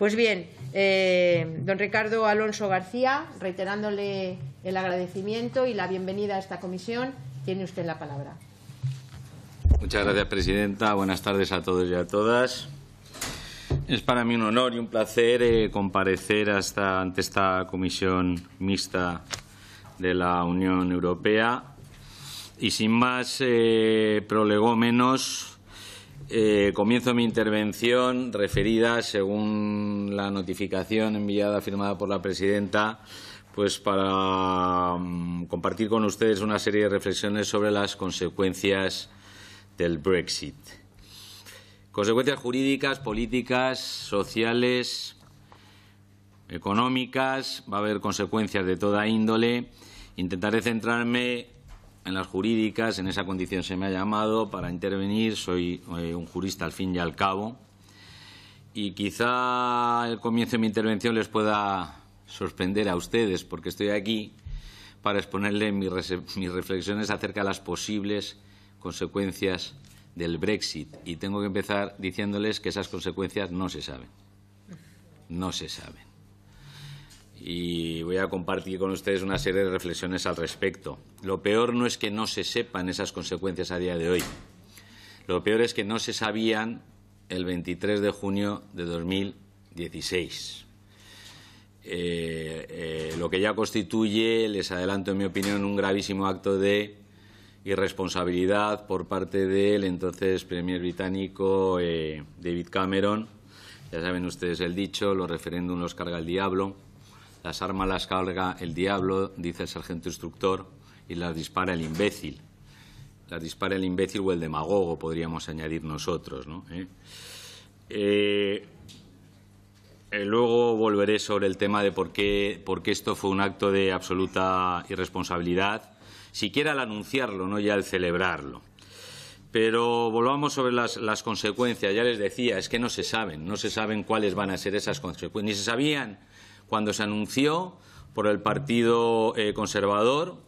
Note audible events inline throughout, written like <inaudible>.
Pues bien, eh, don Ricardo Alonso García, reiterándole el agradecimiento y la bienvenida a esta comisión, tiene usted la palabra. Muchas gracias, presidenta. Buenas tardes a todos y a todas. Es para mí un honor y un placer eh, comparecer hasta, ante esta comisión mixta de la Unión Europea. Y sin más eh, prolegó menos. Eh, comienzo mi intervención referida, según la notificación enviada firmada por la presidenta, pues para mm, compartir con ustedes una serie de reflexiones sobre las consecuencias del Brexit. Consecuencias jurídicas, políticas, sociales, económicas, va a haber consecuencias de toda índole. Intentaré centrarme en las jurídicas, en esa condición se me ha llamado para intervenir, soy eh, un jurista al fin y al cabo, y quizá el comienzo de mi intervención les pueda sorprender a ustedes, porque estoy aquí para exponerle mis, mis reflexiones acerca de las posibles consecuencias del Brexit, y tengo que empezar diciéndoles que esas consecuencias no se saben, no se saben y voy a compartir con ustedes una serie de reflexiones al respecto. Lo peor no es que no se sepan esas consecuencias a día de hoy. Lo peor es que no se sabían el 23 de junio de 2016. Eh, eh, lo que ya constituye, les adelanto en mi opinión, un gravísimo acto de irresponsabilidad por parte del entonces Premier británico eh, David Cameron. Ya saben ustedes el dicho, los referéndum los carga el diablo las armas las carga el diablo, dice el sargento instructor, y las dispara el imbécil. Las dispara el imbécil o el demagogo, podríamos añadir nosotros. ¿no? ¿Eh? Eh, eh, luego volveré sobre el tema de por qué, esto fue un acto de absoluta irresponsabilidad, siquiera al anunciarlo, no ya al celebrarlo. Pero volvamos sobre las, las, consecuencias. Ya les decía, es que no se saben, no se saben cuáles van a ser esas consecuencias. Ni se sabían cuando se anunció por el Partido eh, Conservador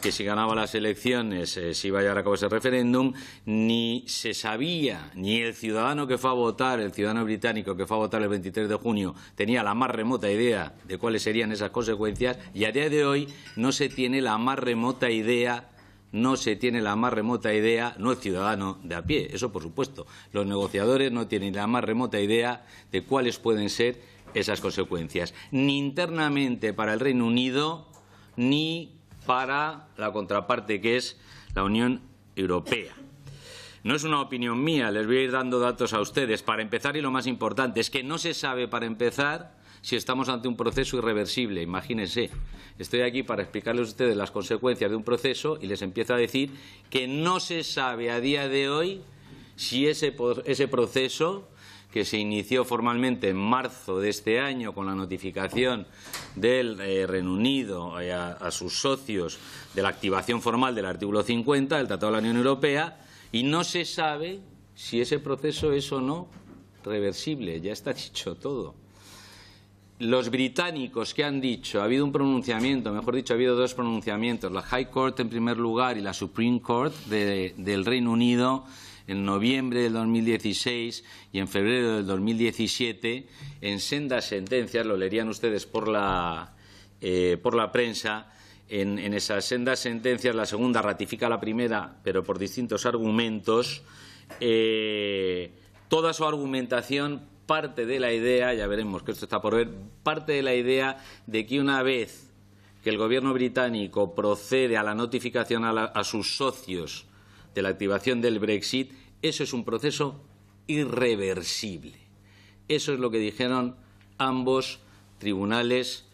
que si ganaba las elecciones si eh, se iba a llevar a cabo ese referéndum, ni se sabía, ni el ciudadano que fue a votar, el ciudadano británico que fue a votar el 23 de junio, tenía la más remota idea de cuáles serían esas consecuencias, y a día de hoy no se tiene la más remota idea no se tiene la más remota idea, no el ciudadano de a pie, eso por supuesto. Los negociadores no tienen la más remota idea de cuáles pueden ser esas consecuencias, ni internamente para el Reino Unido, ni para la contraparte que es la Unión Europea. No es una opinión mía, les voy a ir dando datos a ustedes. Para empezar, y lo más importante, es que no se sabe para empezar si estamos ante un proceso irreversible. Imagínense, estoy aquí para explicarles a ustedes las consecuencias de un proceso y les empiezo a decir que no se sabe a día de hoy si ese, ese proceso que se inició formalmente en marzo de este año con la notificación del eh, Reino Unido eh, a, sus socios de la activación formal del artículo 50 del Tratado de la Unión Europea y no se sabe si ese proceso es o no reversible, ya está dicho todo. Los británicos que han dicho, ha habido un pronunciamiento, mejor dicho, ha habido dos pronunciamientos, la High Court en primer lugar y la Supreme Court del Reino Unido en noviembre del 2016 y en febrero del 2017, en sendas sentencias, lo leerían ustedes por la, eh, por la prensa, en, en, esas sendas sentencias, la segunda ratifica la primera, pero por distintos argumentos, eh, toda su argumentación parte de la idea, ya veremos que esto está por ver, parte de la idea de que una vez que el gobierno británico procede a la notificación a, a sus socios de la activación del Brexit, eso es un proceso irreversible. Eso es lo que dijeron ambos tribunales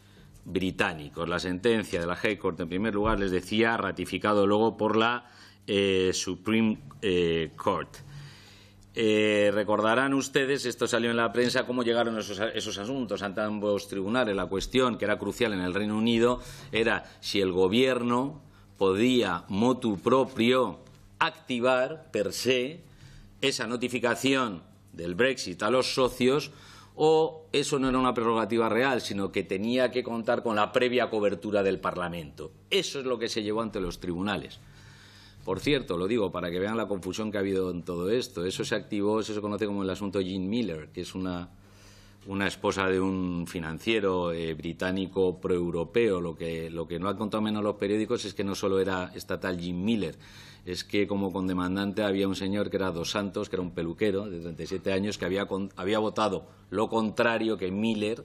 británicos. La sentencia de la High Court, en primer lugar, les decía, ratificado luego por la eh, Supreme eh, Court. Eh, recordarán ustedes, esto salió en la prensa, cómo llegaron esos, asuntos ante ambos tribunales. La cuestión que era crucial en el Reino Unido era si el Gobierno podía, motu propio, activar per se esa notificación del Brexit a los socios o eso no era una prerrogativa real, sino que tenía que contar con la previa cobertura del Parlamento. Eso es lo que se llevó ante los tribunales. Por cierto, lo digo para que vean la confusión que ha habido en todo esto. Eso se activó, eso se conoce como el asunto Jim Miller, que es una, una esposa de un financiero eh, británico proeuropeo. Lo que, lo que no ha contado menos los periódicos es que no solo era estatal Jim Miller, es que como condemandante había un señor que era Dos Santos, que era un peluquero de 37 años, que había, votado lo contrario que Miller,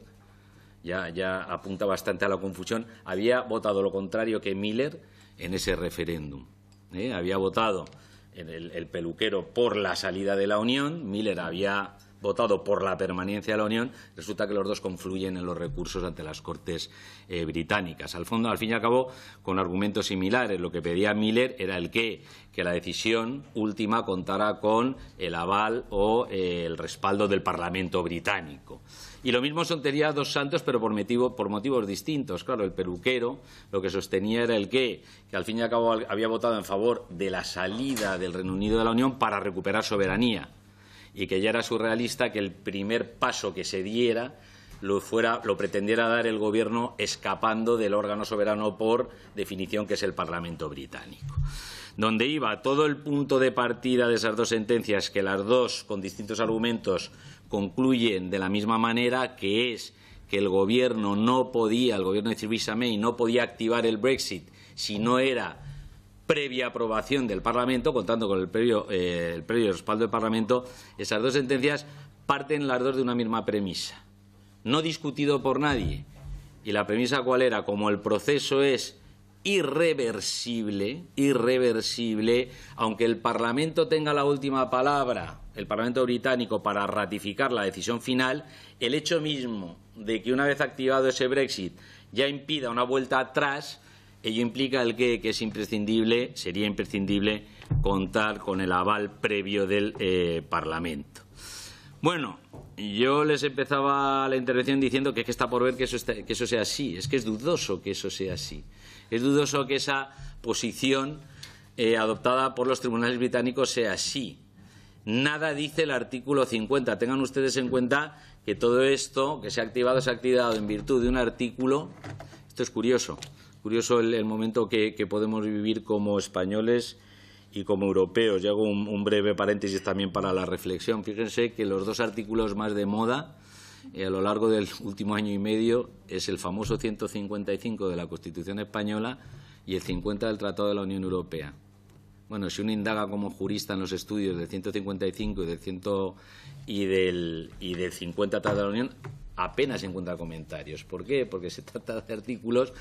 ya, ya apunta bastante a la confusión, había votado lo contrario que Miller en ese referéndum. ¿eh? Había votado el, el, peluquero por la salida de la Unión, Miller había votado por la permanencia de la Unión, resulta que los dos confluyen en los recursos ante las Cortes eh, británicas. Al fondo, al fin y al cabo, con argumentos similares, lo que pedía Miller era el que, que la decisión última contara con el aval o eh, el respaldo del Parlamento británico. Y lo mismo sontería dos santos, pero por, por motivos distintos. Claro, el peluquero lo que sostenía era el que, que al fin y al cabo había votado en favor de la salida del Reino Unido de la Unión para recuperar soberanía y que ya era surrealista que el primer paso que se diera lo, fuera, lo pretendiera dar el gobierno escapando del órgano soberano por definición que es el Parlamento británico. Donde iba todo el punto de partida de esas dos sentencias, que las dos, con distintos argumentos, concluyen de la misma manera, que es que el gobierno no podía, el gobierno de Theresa May no podía activar el Brexit si no era previa aprobación del Parlamento, contando con el previo, eh, el previo respaldo del Parlamento, esas dos sentencias parten las dos de una misma premisa, no discutido por nadie. ¿Y la premisa cuál era? Como el proceso es irreversible, irreversible, aunque el Parlamento tenga la última palabra, el Parlamento británico, para ratificar la decisión final, el hecho mismo de que una vez activado ese Brexit ya impida una vuelta atrás Ello implica el que, es imprescindible, sería imprescindible contar con el aval previo del eh, Parlamento. Bueno, yo les empezaba la intervención diciendo que, está por ver que eso, sea así. Es que es dudoso que eso sea así. Es dudoso que esa posición eh, adoptada por los tribunales británicos sea así. Nada dice el artículo 50. Tengan ustedes en cuenta que todo esto que se ha activado se ha activado en virtud de un artículo. Esto es curioso curioso el, momento que, podemos vivir como españoles y como europeos. Y hago un, breve paréntesis también para la reflexión. Fíjense que los dos artículos más de moda eh, a lo largo del <laughs> último año y medio es el famoso 155 de la Constitución española y el 50 del Tratado de la Unión Europea. Bueno, si uno indaga como jurista en los estudios del 155 y del, 100 y del, 50 Tratado de la Unión, apenas encuentra comentarios. ¿Por qué? Porque se <laughs> trata de artículos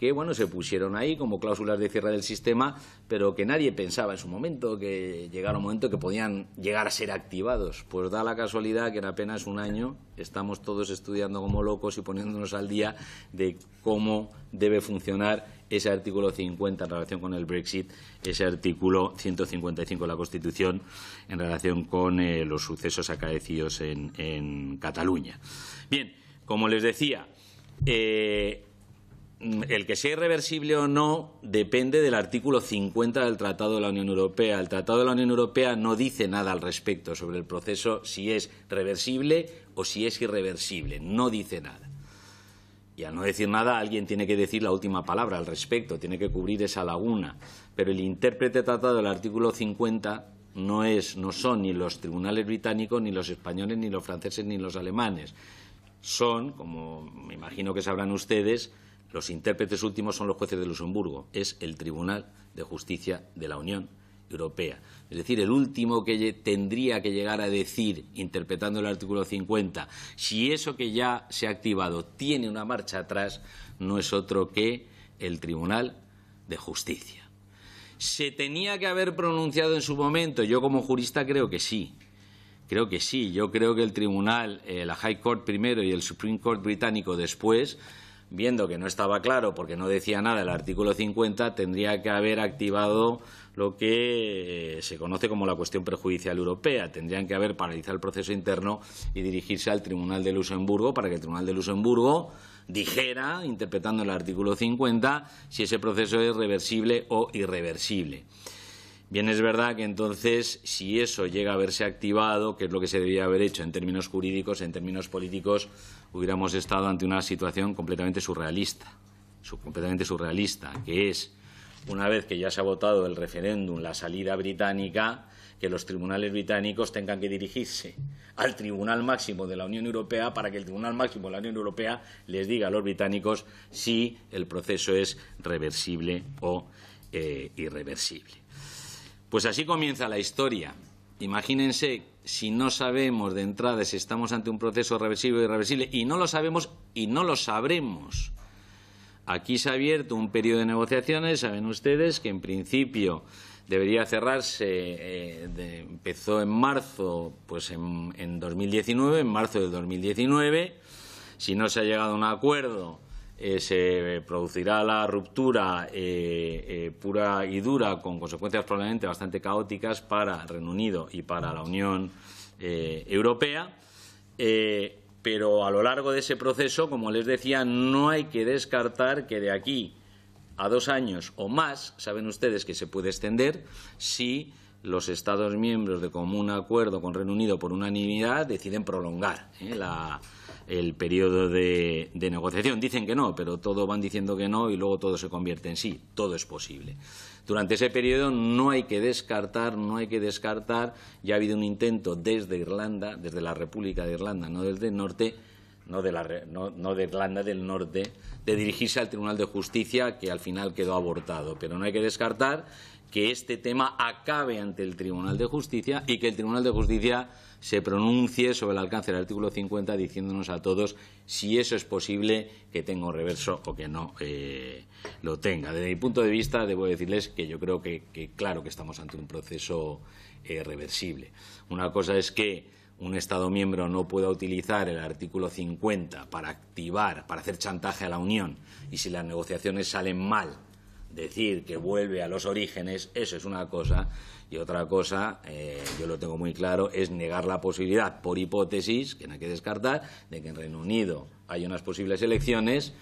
que bueno, se pusieron ahí como cláusulas de cierre del sistema, pero que nadie pensaba en su momento que llegara un momento que podían llegar a ser activados. Pues da la casualidad que en apenas un año estamos todos estudiando como locos y poniéndonos al día de cómo debe funcionar ese artículo 50 en relación con el Brexit, ese artículo 155 de la Constitución en relación con eh, los sucesos acaecidos en, Cataluña. Bien, como les decía, eh, Mm, el que sea irreversible o no depende del artículo 50 del Tratado de la Unión Europea. El Tratado de la Unión Europea no dice nada al respecto sobre el proceso si es reversible o si es irreversible. No dice nada. Y al no decir nada, alguien tiene que decir la última palabra al respecto, tiene que cubrir esa laguna. Pero el intérprete tratado del artículo 50 no, es, no son ni los tribunales británicos, ni los españoles, ni los franceses, ni los alemanes. Son, como me imagino que sabrán ustedes, los intérpretes últimos son los jueces de Luxemburgo, es el Tribunal de Justicia de la Unión Europea. Es decir, el último que tendría que llegar a decir, interpretando el artículo 50, si eso que ya se ha activado tiene una marcha atrás, no es otro que el Tribunal de Justicia. ¿Se tenía que haber pronunciado en su momento? Yo como jurista creo que sí. Creo que sí. Yo creo que el tribunal, eh, la High Court primero y el Supreme Court británico después, viendo que no estaba claro porque no decía nada el artículo 50, tendría que haber activado lo que eh, se conoce como la cuestión prejudicial europea. Tendrían que haber paralizado el proceso interno y dirigirse al Tribunal de Luxemburgo para que el Tribunal de Luxemburgo dijera, interpretando el artículo 50, si ese proceso es reversible o irreversible. Bien es verdad que entonces, si eso llega a verse activado, que es lo que se debía haber hecho en términos jurídicos, en términos políticos, hubiéramos estado ante una situación completamente surrealista, completamente surrealista, que es, una vez que ya se ha votado el referéndum, la salida británica, que los tribunales británicos tengan que dirigirse al Tribunal Máximo de la Unión Europea para que el Tribunal Máximo de la Unión Europea les diga a los británicos si el proceso es reversible o eh, irreversible. Pues así comienza la historia. Imagínense si no sabemos de entrada si estamos ante un proceso reversible o irreversible y no lo sabemos y no lo sabremos. Aquí se ha abierto un periodo de negociaciones, saben ustedes que en principio debería cerrarse, eh, empezó en marzo, pues en, 2019, en marzo de 2019, si no se ha llegado a un acuerdo eh, se producirá la ruptura eh, eh, pura y dura con consecuencias probablemente bastante caóticas para Reino Unido y para la Unión Europea pero a lo largo de ese proceso, como les decía, no hay que descartar que de aquí a dos años o más, saben ustedes que se puede extender, si los Estados miembros de común acuerdo con Reino Unido por unanimidad deciden prolongar la, el periodo de, negociación. Dicen que no, pero todo van diciendo que no y luego todo se convierte en sí. Todo es posible. Durante ese periodo no hay que descartar, no hay que descartar. Ya ha habido un intento desde Irlanda, desde la República de Irlanda, no desde el norte, no de, no de Irlanda del Norte, de dirigirse al Tribunal de Justicia, que al final quedó abortado. Pero no hay que descartar que este tema acabe ante el Tribunal de Justicia y que el Tribunal de Justicia se pronuncie sobre el alcance del artículo 50 diciéndonos a todos si eso es posible que tenga un reverso o que no eh, lo tenga. Desde mi punto de vista, debo decirles que yo creo que, claro que estamos ante un proceso eh, reversible. Una cosa es que un Estado miembro no pueda utilizar el artículo 50 para activar, para hacer chantaje a la Unión y si las negociaciones salen mal decir que vuelve a los orígenes, eso es una cosa, y otra cosa, eh, yo lo tengo muy claro, es negar la posibilidad, por hipótesis, que no hay que descartar, de que en Reino Unido hay unas posibles elecciones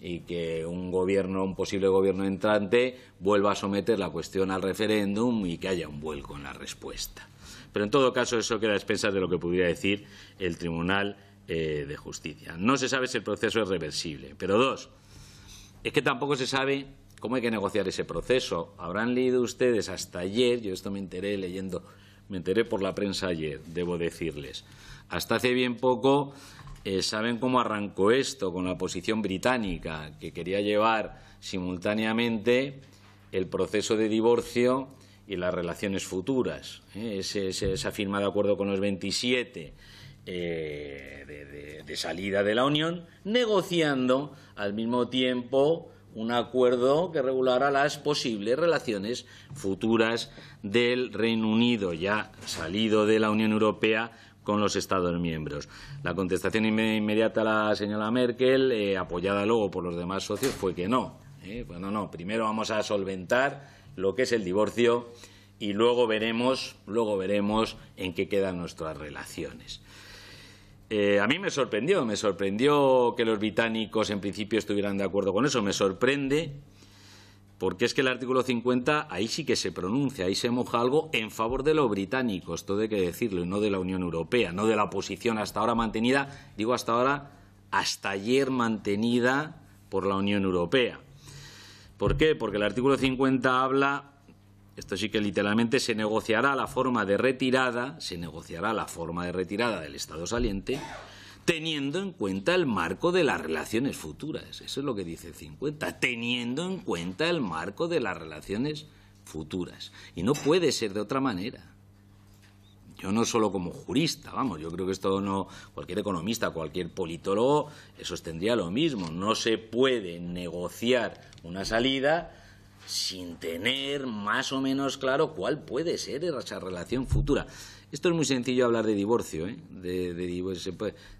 y que un gobierno, un posible gobierno entrante, vuelva a someter la cuestión al referéndum y que haya un vuelco en la respuesta. Pero en todo caso, eso queda a expensas de lo que pudiera decir el Tribunal eh, de Justicia. No se sabe si el proceso es reversible. Pero dos, es que tampoco se sabe ¿Cómo hay que negociar ese proceso? Habrán leído ustedes hasta ayer, yo esto me enteré leyendo, me enteré por la prensa ayer, debo decirles. Hasta hace bien poco eh, saben cómo arrancó esto con la posición británica, que quería llevar simultáneamente el proceso de divorcio y las relaciones futuras. Se ¿Eh? Ese, firmado de acuerdo con los 27 eh, de, salida de la Unión, negociando al mismo tiempo un acuerdo que regulara las posibles relaciones futuras del Reino Unido, ya salido de la Unión Europea con los Estados miembros. La contestación inmediata a la señora Merkel, eh, apoyada luego por los demás socios, fue que eh, no. no, primero vamos a solventar lo que es el divorcio y luego veremos, luego veremos en qué quedan nuestras relaciones. Eh, a mí me sorprendió, me sorprendió que los británicos en principio estuvieran de acuerdo con eso, me sorprende porque es que el artículo 50 ahí sí que se pronuncia, ahí se moja algo en favor de los británicos, todo hay que decirlo, no de la Unión Europea, no de la posición hasta ahora mantenida, digo hasta ahora, hasta ayer mantenida por la Unión Europea. ¿Por qué? Porque el artículo 50 habla esto sí que literalmente se negociará la forma de retirada, se negociará la forma de retirada del Estado saliente, teniendo en cuenta el marco de las relaciones futuras. Eso es lo que dice 50, teniendo en cuenta el marco de las relaciones futuras. Y no puede ser de otra manera. Yo no solo como jurista, vamos, yo creo que esto no, cualquier economista, cualquier politólogo sostendría lo mismo. No se puede negociar una salida sin tener más o menos claro cuál puede ser esa relación futura. Esto es muy sencillo hablar de divorcio. ¿eh?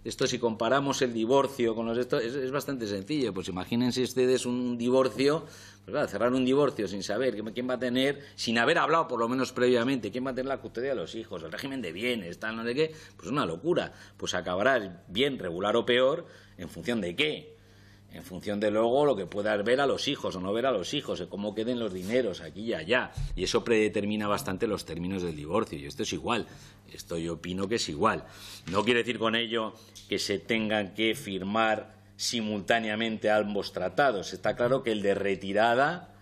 esto si comparamos el divorcio con los... Esto, es, bastante sencillo. Pues imagínense ustedes un divorcio, pues cerrar un divorcio sin saber quién va a tener, sin haber hablado por lo menos previamente, quién va a tener la custodia de los hijos, el régimen de bienes, tal, no sé qué, pues una locura. Pues acabarás bien, regular o peor, en función de qué en función de luego lo que pueda ver a los hijos o no ver a los hijos, de cómo queden los dineros aquí y allá. Y eso predetermina bastante los términos del divorcio. Y esto es igual. Esto yo opino que es igual. No quiere decir con ello que se tengan que firmar simultáneamente ambos tratados. Está claro que el de retirada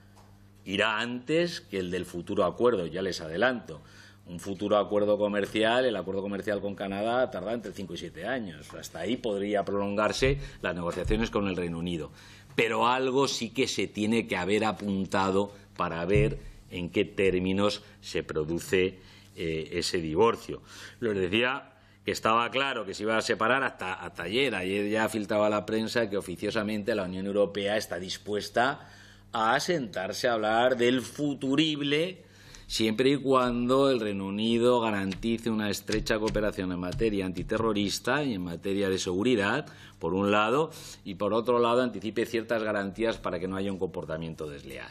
irá antes que el del futuro acuerdo, ya les adelanto un futuro acuerdo comercial, el acuerdo comercial con Canadá tarda entre 5 y 7 años. Hasta ahí podría prolongarse las negociaciones con el Reino Unido. Pero algo sí que se tiene que haber apuntado para ver en qué términos se produce eh, ese divorcio. Les decía que estaba claro que se iba a separar hasta, hasta ayer. Ayer ya filtraba la prensa que oficiosamente la Unión Europea está dispuesta a sentarse a hablar del futurible siempre y cuando el Reino Unido garantice una estrecha cooperación en materia antiterrorista y en materia de seguridad, por un lado, y por otro lado anticipe ciertas garantías para que no haya un comportamiento desleal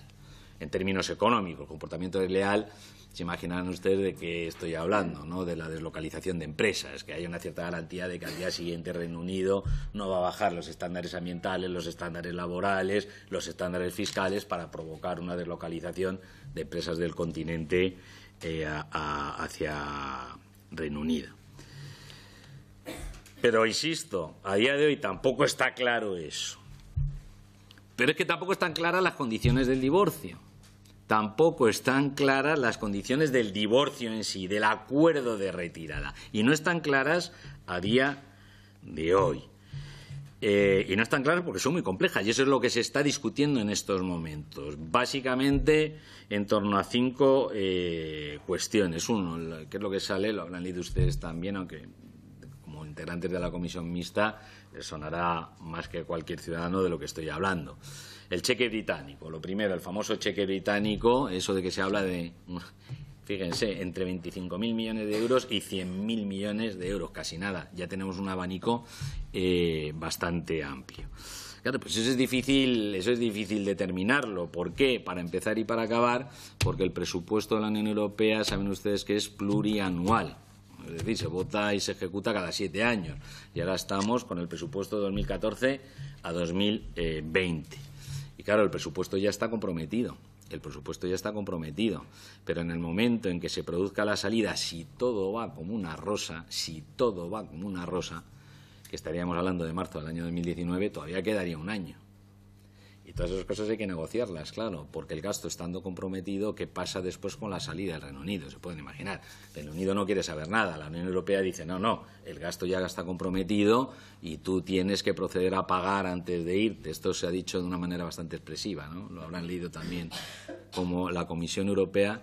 en términos económicos, comportamiento desleal, se imaginarán ustedes de qué estoy hablando, de la deslocalización de empresas, que hay una cierta garantía de que al día siguiente Reino Unido no va a bajar los estándares ambientales, los estándares laborales, los estándares fiscales para provocar una deslocalización de empresas del continente eh, hacia Reino Unido. Pero insisto, a día de hoy tampoco está claro eso. Pero es que tampoco están claras las condiciones del divorcio tampoco están claras las condiciones del divorcio en sí, del acuerdo de retirada. Y no están claras a día de hoy. Eh, y no están claras porque son muy complejas y eso es lo que se está discutiendo en estos momentos. Básicamente en torno a cinco eh, cuestiones. Uno, que es lo que sale, lo habrán leído ustedes también, aunque como integrantes de la comisión mixta eh, sonará más que cualquier ciudadano de lo que estoy hablando. El cheque británico, lo primero, el famoso cheque británico, eso de que se habla de, fíjense, entre 25.000 millones de euros y 100.000 millones de euros, casi nada. Ya tenemos un abanico eh, bastante amplio. Claro, pues eso es difícil, eso es difícil determinarlo. ¿Por qué? Para empezar y para acabar, porque el presupuesto de la Unión Europea, saben ustedes que es plurianual. Es decir, se vota y se ejecuta cada siete años. Y ahora estamos con el presupuesto de 2014 a 2020. Y claro, el presupuesto ya está comprometido, el presupuesto ya está comprometido, pero en el momento en que se produzca la salida, si todo va como una rosa, si todo va como una rosa, que estaríamos hablando de marzo del año 2019, todavía quedaría un año. Y todas esas cosas hay que negociarlas, claro, porque el gasto estando comprometido, ¿qué pasa después con la salida del Reino Unido? Se pueden imaginar. El Reino Unido no quiere saber nada. La Unión Europea dice, no, no, el gasto ya está comprometido y tú tienes que proceder a pagar antes de irte. Esto se ha dicho de una manera bastante expresiva, ¿no? Lo habrán leído también como la Comisión Europea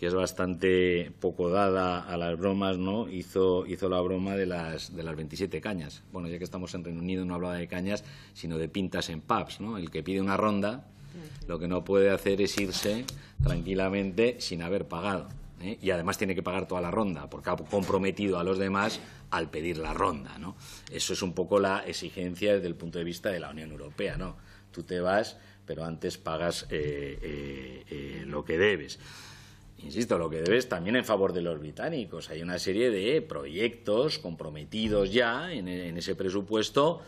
que es bastante poco dada a las bromas, ¿no? hizo, la broma de las, de las 27 cañas. Bueno, ya que estamos en Reino Unido no hablaba de cañas, sino de pintas en pubs. ¿no? El que pide una ronda, lo que no puede hacer es irse tranquilamente sin haber pagado. ¿eh? Y además tiene que pagar toda la ronda, porque ha comprometido a los demás al pedir la ronda. ¿no? Eso es un poco la exigencia desde el punto de vista de la Unión Europea. ¿no? Tú te vas, pero antes pagas eh, eh, lo que debes insisto, lo que debes también en favor de los británicos. Hay una serie de proyectos comprometidos ya en, e, en ese presupuesto,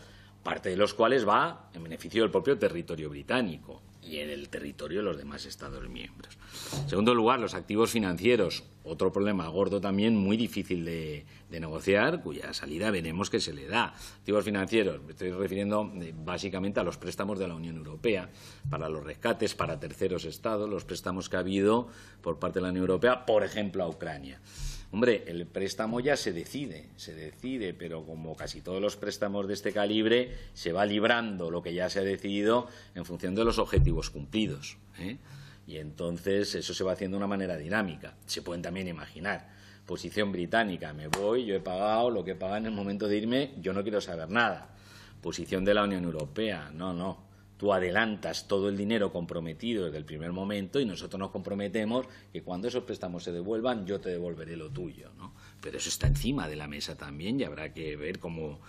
parte de los cuales va en beneficio del propio territorio británico y en el territorio de los demás Estados miembros. En segundo lugar, los activos financieros, otro problema gordo también, muy difícil de, negociar, cuya salida veremos que se le da. Activos financieros, me estoy refiriendo eh, básicamente a los préstamos de la Unión Europea, para los rescates, para terceros estados, los préstamos que ha habido por parte de la Unión Europea, por ejemplo, a Ucrania. Hombre, el préstamo ya se decide, se decide, pero como casi todos los préstamos de este calibre, se va librando lo que ya se ha decidido en función de los objetivos cumplidos. ¿eh? Y entonces eso se va haciendo de una manera dinámica. Se pueden también imaginar. Posición británica, me voy, yo he pagado lo que he pagado en el momento de irme, yo no quiero saber nada. Posición de la Unión Europea, no, no tú adelantas todo el dinero comprometido desde el primer momento y nosotros nos comprometemos que cuando esos préstamos se devuelvan yo te devolveré lo tuyo. ¿no? Pero eso está encima de la mesa también y habrá que ver cómo,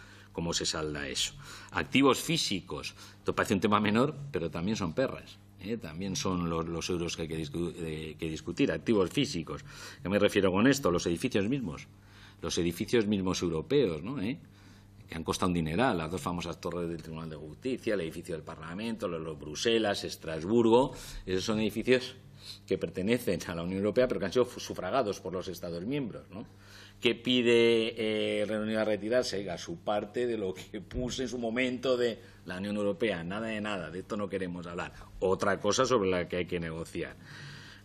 se salda eso. Activos físicos, esto parece un tema menor, pero también son perras. ¿eh? También son los, euros que hay eh, que, discutir. Activos físicos. ¿Qué me refiero con esto? Los edificios mismos. Los edificios mismos europeos, ¿no? ¿Eh? que han costado un dineral, las dos famosas torres del Tribunal de Justicia, el edificio del Parlamento, los, de Bruselas, Estrasburgo, esos son edificios que pertenecen a la Unión Europea pero que han sido sufragados por los Estados miembros, ¿no? que pide eh, Reino Unido a retirarse, su parte de lo que <laughs> puso en su momento de la Unión Europea, nada de nada, de esto no queremos hablar. Otra cosa sobre la que hay que negociar.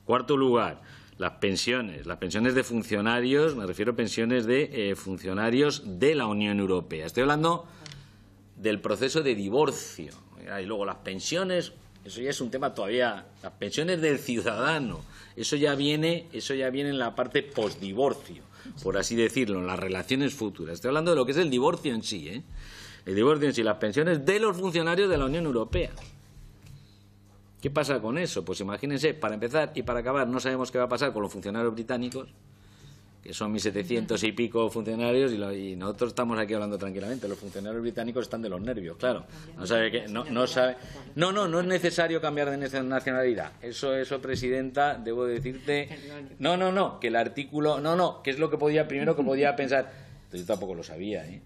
Cuarto lugar, las pensiones, las pensiones de funcionarios, me refiero a pensiones de eh, funcionarios de la Unión Europea. Estoy hablando del proceso de divorcio. Y luego las pensiones, eso ya es un tema todavía, las pensiones del ciudadano, eso ya viene, eso ya viene en la parte postdivorcio, por así decirlo, en las relaciones futuras. Estoy hablando de lo que es el divorcio en sí, ¿eh? El divorcio en sí, las pensiones de los funcionarios de la Unión Europea. ¿Qué pasa con eso? Pues imagínense, para empezar y para acabar, no sabemos qué va a pasar con los funcionarios británicos, que son 1.700 y pico funcionarios, y, nosotros estamos aquí hablando tranquilamente. Los funcionarios británicos están de los nervios, claro. No sabe que, no, no, sabe, no, no, no es necesario cambiar de nacionalidad. Eso, eso, oh, presidenta, debo decirte... No, no, no, que el artículo... No, no, que es lo que podía, primero que podía pensar. Yo tampoco lo sabía, ¿eh?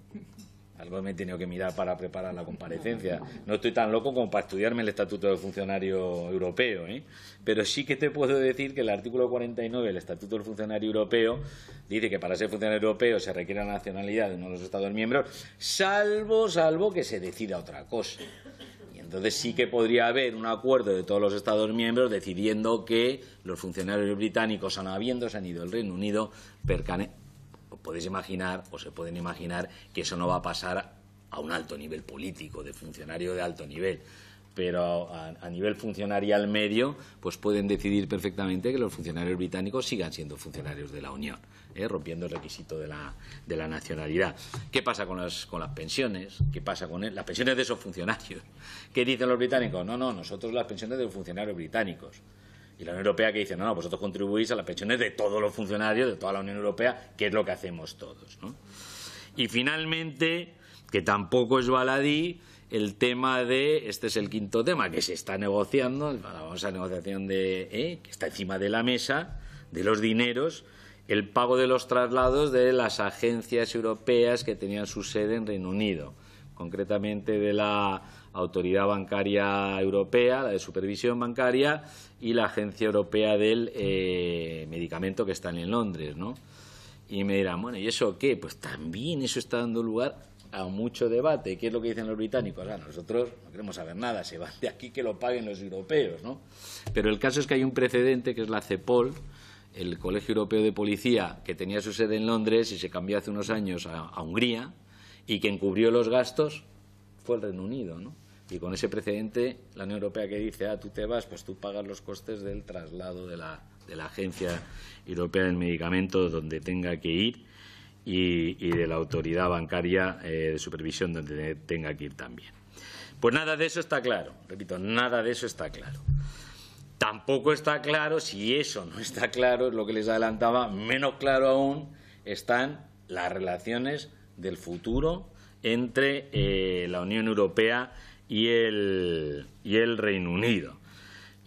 algo me he tenido que mirar para preparar la comparecencia. No estoy tan loco como para estudiarme el Estatuto del Funcionario Europeo, ¿eh? pero sí que te puedo decir que el artículo 49 del Estatuto del Funcionario Europeo dice que para ser funcionario europeo se requiere la nacionalidad de uno de los Estados miembros, salvo, salvo que se decida otra cosa. Y entonces sí que podría haber un acuerdo de todos los Estados miembros decidiendo que los funcionarios británicos, habiendo se han ido al Reino Unido, podéis imaginar o se pueden imaginar que eso no va a pasar a un alto nivel político, de funcionario de alto nivel. Pero a, nivel funcionarial medio, pues pueden decidir perfectamente que los funcionarios británicos sigan siendo funcionarios de la Unión, ¿eh? rompiendo el requisito de la, nacionalidad. ¿Qué pasa con las, pensiones? ¿Qué pasa con las pensiones de esos funcionarios? ¿Qué dicen los británicos? No, no, nosotros las pensiones de los funcionarios británicos. Y la Unión Europea que dice, no, no, vosotros contribuís a las pensiones de todos los funcionarios de toda la Unión Europea, que es lo que hacemos todos. Y finalmente, que tampoco es baladí, el tema de, este es el quinto tema que se está negociando, la a negociación de, eh, que está encima de la mesa, de los dineros, el pago de los traslados de las agencias europeas que tenían su sede en Reino Unido, concretamente de la Autoridad Bancaria Europea, la de Supervisión Bancaria y la Agencia Europea del eh, Medicamento que están en Londres, ¿no? Y me dirán, bueno, ¿y eso qué? Pues también eso está dando lugar a mucho debate. ¿Qué es lo que dicen los británicos? Ah, nosotros no queremos saber nada, se van de aquí que lo paguen los europeos, ¿no? Pero el caso es que hay un precedente que es la CEPOL, el Colegio Europeo de Policía, que tenía su sede en Londres y se cambió hace unos años a, Hungría y que encubrió los gastos, fue el Reino Unido, ¿no? Y con ese precedente, la Unión Europea que dice, ah, tú te vas, pues tú pagas los costes del traslado de la, de la Agencia Europea del Medicamento donde tenga que ir y, de la autoridad bancaria eh, de supervisión donde tenga que ir también. Pues nada de eso está claro, repito, nada de eso está claro. Tampoco está claro, si eso no está claro, es lo que les adelantaba, menos claro aún están las relaciones del futuro entre eh, la Unión Europea y el, y el Reino Unido.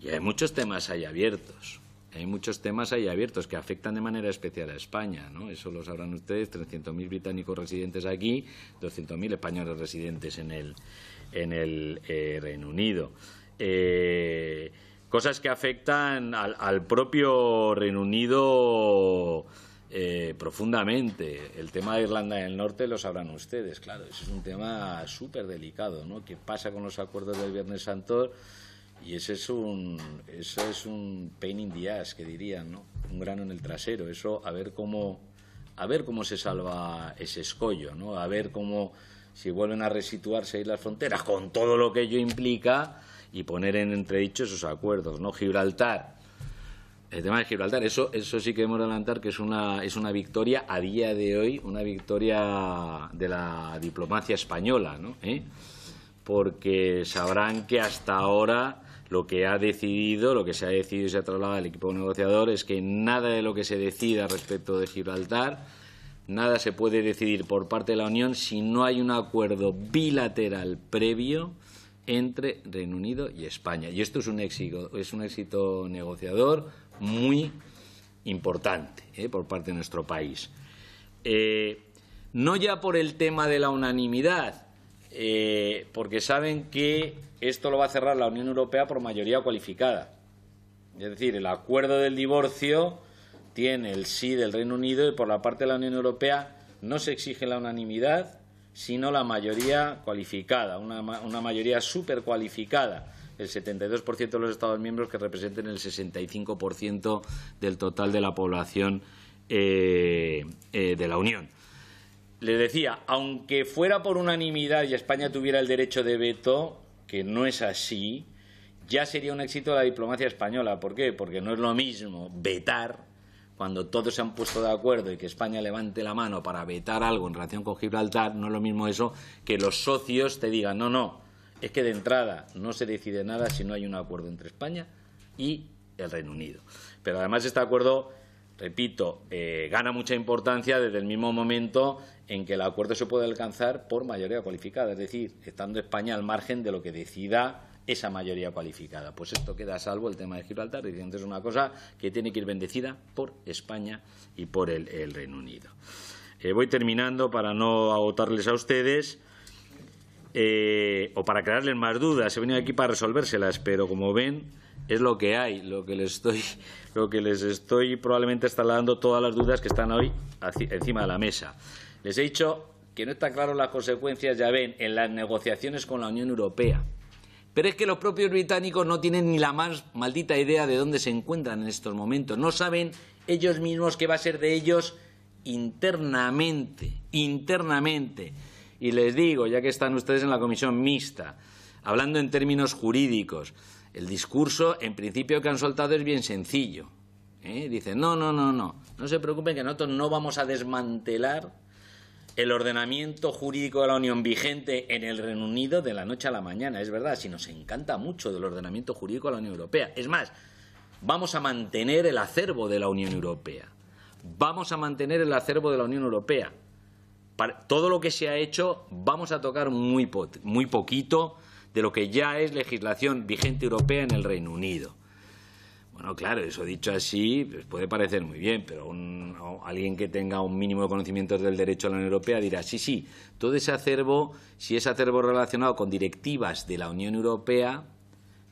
Y hay muchos temas ahí abiertos. Hay muchos temas ahí abiertos que afectan de manera especial a España, Eso lo sabrán ustedes, 300.000 británicos residentes aquí, 200.000 españoles residentes en el, en el eh, Reino Unido. Eh, cosas que afectan al propio Reino Unido eh, profundamente. El tema de Irlanda del Norte lo sabrán ustedes, claro. es un tema súper delicado, ¿no? ¿Qué pasa con los acuerdos del Viernes Santo? Y ese es un, eso es un pain in the ass, que dirían, ¿no? Un grano en el trasero. Eso, a ver cómo, a ver cómo se salva ese escollo, ¿no? A ver cómo, si vuelven a resituarse ahí las fronteras, con todo lo que ello implica, y poner en entredicho esos acuerdos, ¿no? Gibraltar, el tema de Gibraltar, eso, eso sí que hemos adelantar que es una, es una victoria a día de hoy, una victoria de la diplomacia española, ¿no? ¿Eh? Porque sabrán que hasta ahora lo que ha decidido, lo que se ha decidido y se ha trasladado al equipo negociador es que nada de lo que se decida respecto de Gibraltar, nada se puede decidir por parte de la Unión si no hay un acuerdo bilateral previo entre Reino Unido y España. Y esto es un éxito, es un éxito negociador muy importante ¿eh? por parte de nuestro país. Eh, no ya por el tema de la unanimidad, eh, porque saben que esto lo va a cerrar la Unión Europea por mayoría cualificada. Es decir, el acuerdo del divorcio tiene el sí del Reino Unido y por la parte de la Unión Europea no se exige la unanimidad, sino la mayoría cualificada, una, una mayoría cualificada el 72% de los Estados miembros que representen el 65% del total de la población eh, eh, de la Unión. Le decía, aunque fuera por unanimidad y España tuviera el derecho de veto, que no es así, ya sería un éxito la diplomacia española. ¿Por qué? Porque no es lo mismo vetar cuando todos se han puesto de acuerdo y que España levante la mano para vetar algo en relación con Gibraltar, no es lo mismo eso que los socios te digan, no, no, es que de entrada no se decide nada si no hay un acuerdo entre España y el Reino Unido. Pero además este acuerdo, repito, eh, gana mucha importancia desde el mismo momento en que el acuerdo se puede alcanzar por mayoría cualificada, es decir, estando España al margen de lo que decida esa mayoría cualificada. Pues esto queda a salvo el tema de Gibraltar, diciendo es una cosa que tiene que ir bendecida por España y por el, Reino Unido. Eh, voy terminando para no agotarles a ustedes. Eh, o para crearles más dudas. He venido aquí para resolvérselas, pero como ven, es lo que hay, lo que les estoy, <laughs> lo que les estoy probablemente instalando todas las dudas que están hoy encima de la mesa. Les he dicho que no están claras las consecuencias, ya ven, en las negociaciones con la Unión Europea. Pero es que los propios británicos no tienen ni la más maldita idea de dónde se encuentran en estos momentos. No saben ellos mismos qué va a ser de ellos internamente, internamente. Y les digo, ya que están ustedes en la comisión mixta, hablando en términos jurídicos, el discurso en principio que han soltado es bien sencillo. ¿eh? Dicen, no, no, no, no, no se preocupen que nosotros no vamos a desmantelar el ordenamiento jurídico de la Unión vigente en el Reino Unido de la noche a la mañana. Es verdad, si nos encanta mucho del ordenamiento jurídico de la Unión Europea. Es más, vamos a mantener el acervo de la Unión Europea. Vamos a mantener el acervo de la Unión Europea. Para todo lo que se ha hecho vamos a tocar muy, muy poquito de lo que ya es legislación vigente europea en el Reino Unido. Bueno, claro, eso dicho así pues puede parecer muy bien, pero alguien que tenga un mínimo de conocimientos del derecho a la Unión Europea dirá, sí, sí, todo ese acervo, si es acervo relacionado con directivas de la Unión Europea,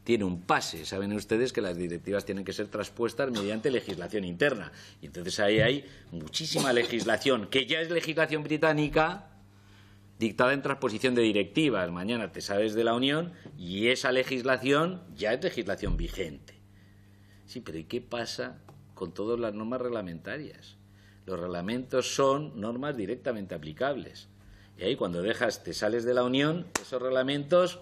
tiene un pase. Saben ustedes que las directivas tienen que ser traspuestas mediante legislación interna. Y entonces ahí hay muchísima legislación, que ya es legislación británica dictada en transposición de directivas. Mañana te sales de la Unión y esa legislación ya es legislación vigente. Sí, pero ¿y qué pasa con todas las normas reglamentarias? Los reglamentos son normas directamente aplicables. Y ahí cuando dejas, te sales de la Unión, esos reglamentos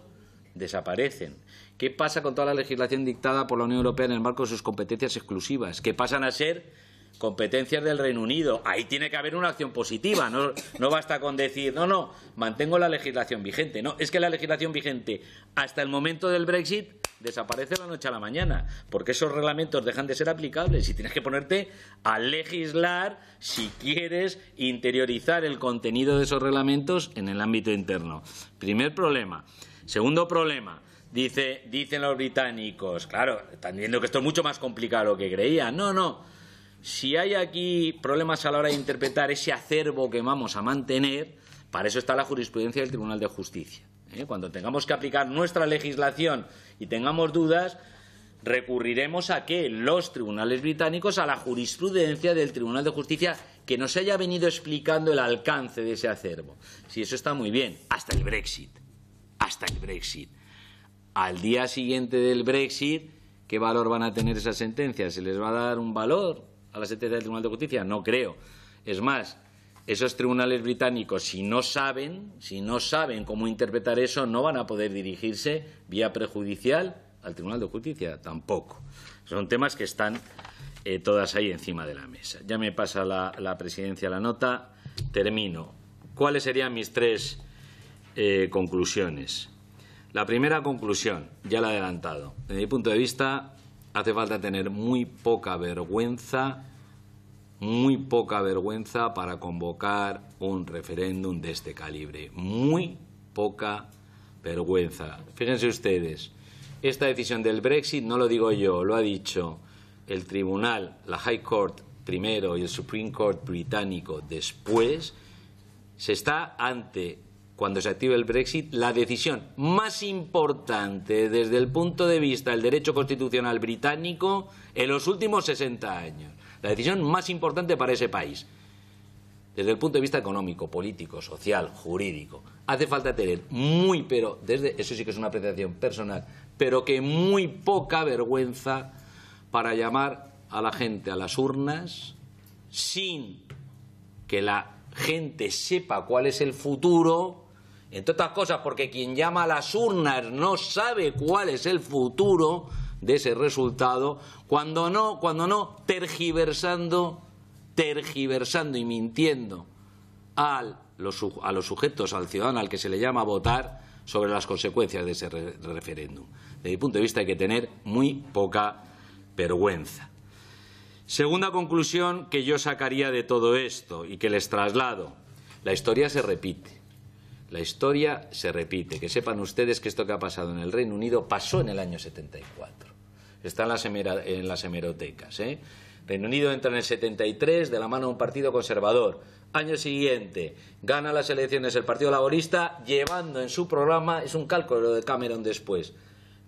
desaparecen. ¿Qué pasa con toda la legislación dictada por la Unión Europea en el marco de sus competencias exclusivas? Que pasan a ser competencias del Reino Unido. Ahí tiene que haber una acción positiva. No, basta con decir, no, no, mantengo la legislación vigente. No, es que la legislación vigente hasta el momento del Brexit desaparece de la noche a la mañana, porque esos reglamentos dejan de ser aplicables y tienes que ponerte a legislar si quieres interiorizar el contenido de esos reglamentos en el ámbito interno. Primer problema. Segundo problema, Dice, dicen los británicos, claro, están viendo que esto es mucho más complicado de lo que creían. No, no. Si hay aquí problemas a la hora de interpretar ese acervo que vamos a mantener, para eso está la jurisprudencia del Tribunal de Justicia. ¿eh? Cuando tengamos que aplicar nuestra legislación y tengamos dudas, recurriremos a que los tribunales británicos, a la jurisprudencia del Tribunal de Justicia, que nos haya venido explicando el alcance de ese acervo. Si eso está muy bien, hasta el Brexit. Hasta el Brexit al día siguiente del Brexit, ¿qué valor van a tener esas sentencias? ¿Se les va a dar un valor a la sentencia del Tribunal de Justicia? No creo. Es más, esos tribunales británicos, si no saben, si no saben cómo interpretar eso, no van a poder dirigirse vía prejudicial al Tribunal de Justicia, tampoco. Son temas que están eh, todas ahí encima de la mesa. Ya me pasa la, presidencia la nota. Termino. ¿Cuáles serían mis tres eh, conclusiones? La primera conclusión, ya la he adelantado. Desde mi punto de vista, hace falta tener muy poca vergüenza, muy poca vergüenza para convocar un referéndum de este calibre. Muy poca vergüenza. Fíjense ustedes, esta decisión del Brexit no lo digo yo, lo ha dicho el tribunal, la High Court primero y el Supreme Court británico después. Se está ante cuando se active el Brexit, la decisión más importante desde el punto de vista del derecho constitucional británico en los últimos 60 años. La decisión más importante para ese país. Desde el punto de vista económico, político, social, jurídico. Hace falta tener muy, pero, desde, eso sí que es una apreciación personal, pero que muy poca vergüenza para llamar a la gente a las urnas sin que la gente sepa cuál es el futuro entre otras cosas, porque quien llama a las urnas no sabe cuál es el futuro de ese resultado, cuando no, cuando no tergiversando, tergiversando y mintiendo a los sujetos, al ciudadano al que se le llama a votar, sobre las consecuencias de ese referéndum. Desde mi punto de vista hay que tener muy poca vergüenza. Segunda conclusión que yo sacaría de todo esto y que les traslado. La historia se repite. La historia se repite. Que sepan ustedes que esto que ha pasado en el Reino Unido pasó en el año 74. Está en las, hemerotecas. ¿eh? Reino Unido entra en el 73 de la mano de un partido conservador. Año siguiente, gana las elecciones el Partido Laborista, llevando en su programa, es un cálculo de Cameron después.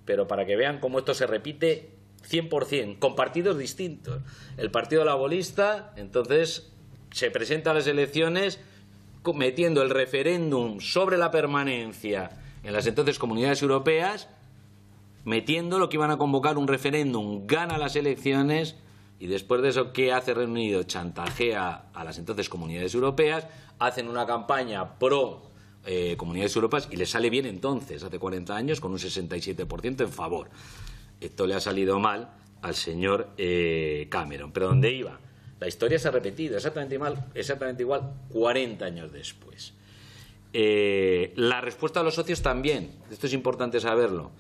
Pero para que vean cómo esto se repite 100%, con partidos distintos. El Partido Laborista, entonces, se presenta a las elecciones metiendo el referéndum sobre la permanencia en las entonces comunidades europeas, metiendo lo que iban a convocar un referéndum, gana las elecciones y después de eso, ¿qué hace Reino Unido? Chantajea a las entonces comunidades europeas, hacen una campaña pro eh, comunidades europeas y le sale bien entonces, hace 40 años, con un 67% en favor. Esto le ha salido mal al señor eh, Cameron. Pero ¿dónde iba, la historia se ha repetido exactamente igual, exactamente igual 40 años después. Eh, la respuesta de los socios también, esto es importante saberlo.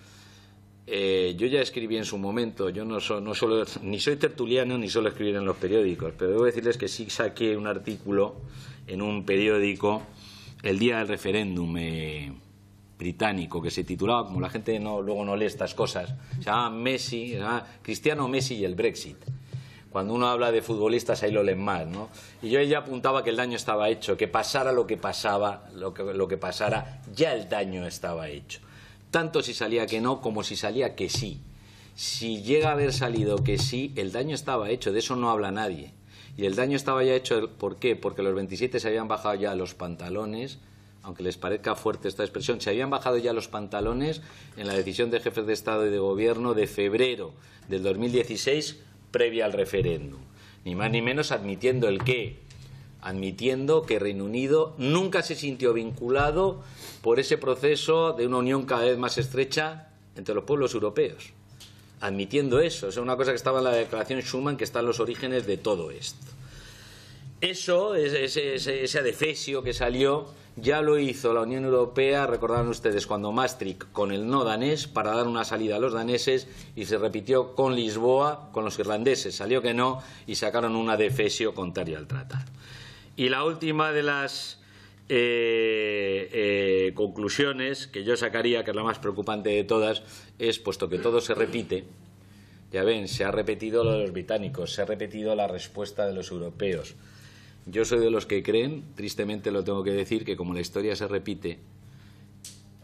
Eh, yo ya escribí en su momento, yo no, solo, ni soy tertuliano ni suelo escribir en los periódicos, pero debo decirles que sí saqué un artículo en un periódico el día del referéndum eh, británico que se titulaba, como la gente no, luego no lee estas cosas, se llamaba Messi, se llama Cristiano Messi y el Brexit. Cuando uno habla de futbolistas ahí lo leen mal... ¿no? Y yo ya apuntaba que el daño estaba hecho, que pasara lo que pasaba, lo que, lo que pasara, ya el daño estaba hecho. Tanto si salía que no como si salía que sí. Si llega a haber salido que sí, el daño estaba hecho, de eso no habla nadie. Y el daño estaba ya hecho, ¿por qué? Porque los 27 se habían bajado ya los pantalones, aunque les parezca fuerte esta expresión, se habían bajado ya los pantalones en la decisión de jefes de Estado y de Gobierno de febrero del 2016 previa al referéndum, ni más ni menos admitiendo el qué, admitiendo que Reino Unido nunca se sintió vinculado por ese proceso de una unión cada vez más estrecha entre los pueblos europeos, admitiendo eso, es una cosa que estaba en la declaración Schuman que está en los orígenes de todo esto eso, ese, ese, adefesio que salió, ya lo hizo la Unión Europea, recordarán ustedes, cuando Maastricht con el no danés para dar una salida a los daneses y se repitió con Lisboa, con los irlandeses. Salió que no y sacaron una defesio contraria al tratado. Y la última de las eh, eh, conclusiones que yo sacaría, que es la más preocupante de todas, es puesto que todo se repite. Ya ven, se ha repetido lo de los británicos, se ha repetido la respuesta de los europeos yo soy de los que creen, tristemente lo tengo que decir, que como la historia se repite,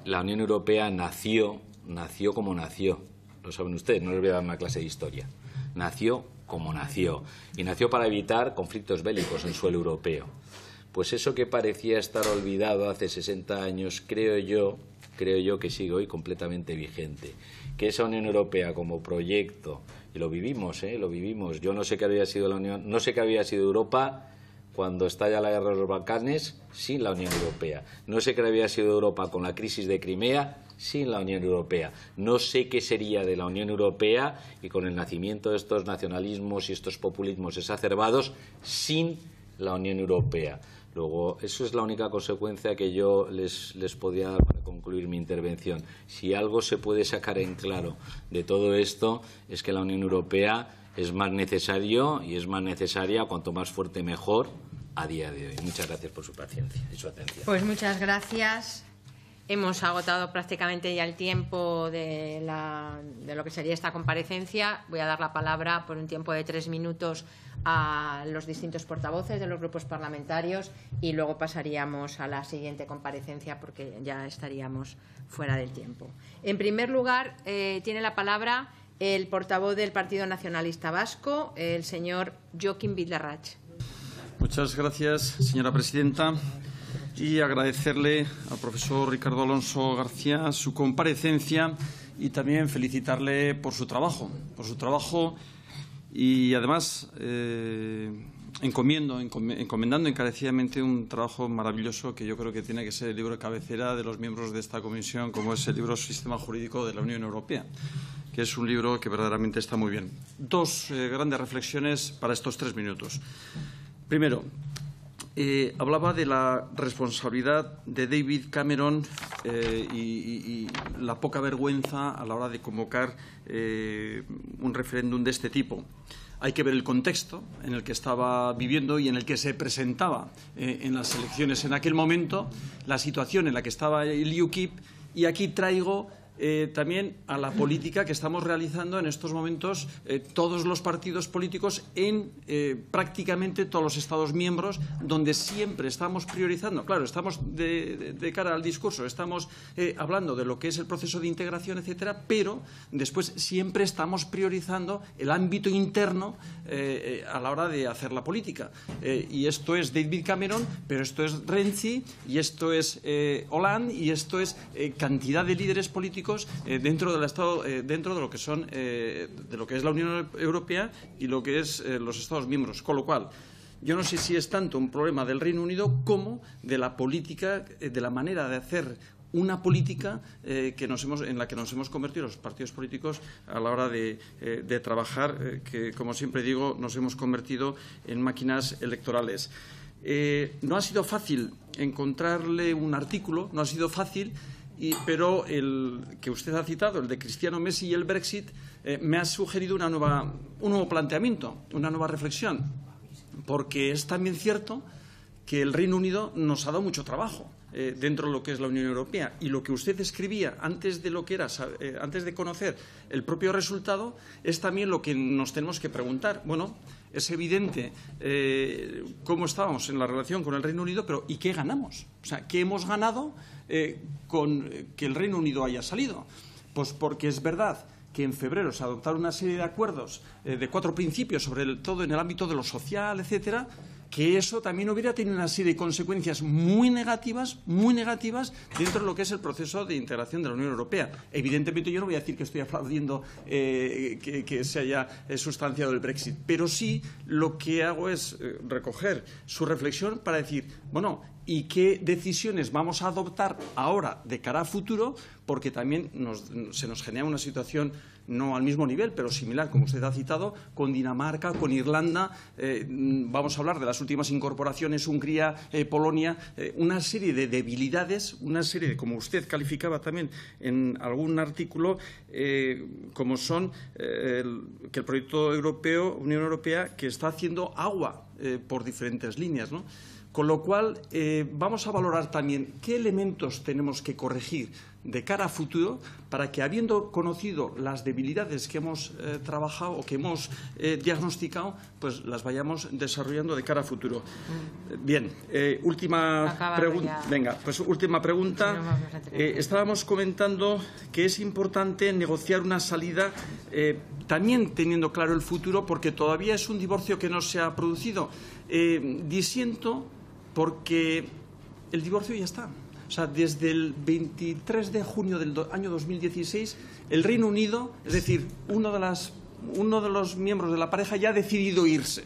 la Unión Europea nació, nació como nació. Lo saben ustedes, no les voy a dar una clase de historia. Nació como nació. Y nació para evitar conflictos bélicos en suelo europeo. Pues eso que parecía estar olvidado hace 60 años, creo yo, creo yo que sigue hoy completamente vigente. Que esa Unión Europea como proyecto, y lo vivimos, ¿eh? lo vivimos, yo no sé qué había sido la Unión, no sé qué había sido Europa cuando estalla la guerra de los Balcanes sin la Unión Europea. No sé qué había sido Europa con la crisis de Crimea sin la Unión Europea. No sé qué sería de la Unión Europea y con el nacimiento de estos nacionalismos y estos populismos exacerbados sin la Unión Europea. Luego, eso es la única consecuencia que yo les, les podía dar para concluir mi intervención. Si algo se puede sacar en claro de todo esto es que la Unión Europea es más necesario y es más necesaria, cuanto más fuerte mejor, a día de hoy. Muchas gracias por su paciencia y su atención. Pues muchas gracias. Hemos agotado prácticamente ya el tiempo de, la, de, lo que sería esta comparecencia. Voy a dar la palabra por un tiempo de tres minutos a los distintos portavoces de los grupos parlamentarios y luego pasaríamos a la siguiente comparecencia porque ya estaríamos fuera del tiempo. En primer lugar, eh, tiene la palabra el portavoz del Partido Nacionalista Vasco, el señor Joaquín Villarrach. Muchas gracias, señora presidenta, y agradecerle al profesor Ricardo Alonso García su comparecencia y también felicitarle por su trabajo, por su trabajo y además eh, encomiendo, encomendando encarecidamente un trabajo maravilloso que yo creo que tiene que ser el libro de cabecera de los miembros de esta comisión, como es el libro Sistema Jurídico de la Unión Europea es un libro que verdaderamente está muy bien. Dos eh, grandes reflexiones para estos tres minutos. Primero, eh, hablaba de la responsabilidad de David Cameron eh, y, la poca vergüenza a la hora de convocar un referéndum de este tipo. Hay que ver el contexto en el que estaba viviendo y en el que se presentaba en las elecciones en aquel momento, la situación en la que estaba el UKIP y aquí traigo eh, también a la política que estamos realizando en estos momentos eh, todos los partidos políticos en eh, prácticamente todos los Estados miembros, donde siempre estamos priorizando. Claro, estamos de, de cara al discurso, estamos hablando de lo que es el proceso de integración, etcétera, pero después siempre estamos priorizando el ámbito interno a la hora de hacer la política. y esto es David Cameron, pero esto es Renzi, y esto es Hollande, y esto es cantidad de líderes políticos eh, dentro del Estado, eh, dentro de lo que son eh, de lo que es la Unión Europea y lo que es los Estados miembros. Con lo cual, yo no sé si es tanto un problema del Reino Unido como de la política, de la manera de hacer una política en la que nos hemos convertido los partidos políticos a la hora de, trabajar, que, como siempre digo, nos hemos convertido en máquinas electorales. no ha sido fácil encontrarle un artículo, no ha sido fácil pero el que usted ha citado, el de Cristiano Messi y el Brexit, eh, me ha sugerido una nueva, un nuevo planteamiento, una nueva reflexión, porque es también cierto que el Reino Unido nos ha dado mucho trabajo eh, dentro de lo que es la Unión Europea y lo que usted escribía antes de eh, antes de conocer el propio resultado es también lo que nos tenemos que preguntar bueno es evidente cómo estábamos en la relación con el Reino Unido pero y qué ganamos o sea qué hemos ganado eh, con eh, que el Reino Unido haya salido? Pues porque es verdad que en febrero se adoptaron una serie de acuerdos eh, de cuatro principios, sobre todo en el ámbito de lo social, etcétera, que eso también hubiera tenido una serie de consecuencias muy negativas, muy negativas, dentro de lo que es el proceso de integración de la Unión Europea. Evidentemente yo no voy a decir que estoy aplaudiendo que, se haya sustanciado el Brexit, pero sí lo que hago es recoger su reflexión para decir, bueno, y qué decisiones vamos a adoptar ahora de cara a futuro, porque también se nos genera una situación no al mismo nivel, pero similar, como usted ha citado, con Dinamarca, con Irlanda, eh, vamos a hablar de las últimas incorporaciones, Hungría, eh, Polonia, eh, una serie de debilidades, una serie, de, como usted calificaba también en algún artículo, como son que el proyecto europeo, Unión Europea, que está haciendo agua por diferentes líneas, ¿no? Con lo cual, eh, vamos a valorar también qué elementos tenemos que corregir de cara a futuro para que, habiendo conocido las debilidades que hemos eh, trabajado o que hemos eh, diagnosticado, pues las vayamos desarrollando de cara a futuro. Mm. Bien, pues última, pregunta. última pregunta. estábamos comentando que es importante negociar una salida también teniendo claro el futuro porque todavía es un divorcio que no se ha producido. disiento porque el divorcio ya está. O sea, desde el 23 de junio del año 2016, el Reino Unido, es decir, uno de, uno de los miembros de la pareja ya ha decidido irse.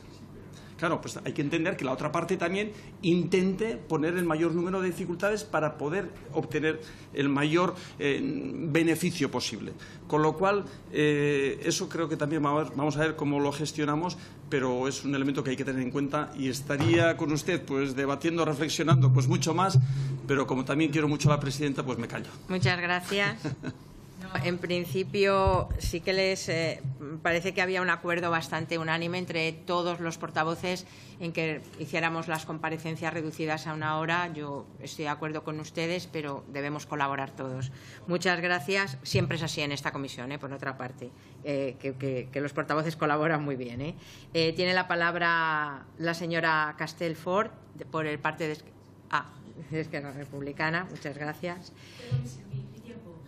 Claro, pues hay que entender que la otra parte también intente poner el mayor número de dificultades para poder obtener el mayor eh, beneficio posible. Con lo cual, eh, eso creo que también vamos a ver cómo lo gestionamos, pero es un elemento que hay que tener en cuenta y estaría con usted pues debatiendo, reflexionando, pues mucho más, pero como también quiero mucho a la presidenta, pues me callo. Muchas gracias. <laughs> En principio sí que les eh, parece que había un acuerdo bastante unánime entre todos los portavoces en que hiciéramos las comparecencias reducidas a una hora. Yo estoy de acuerdo con ustedes, pero debemos colaborar todos. Muchas gracias. Siempre es así en esta comisión, eh, por otra parte, eh, que, los portavoces colaboran muy bien. tiene la palabra la señora Castelford por el parte de ah, <laughs> Esquerra Republicana. Muchas gracias.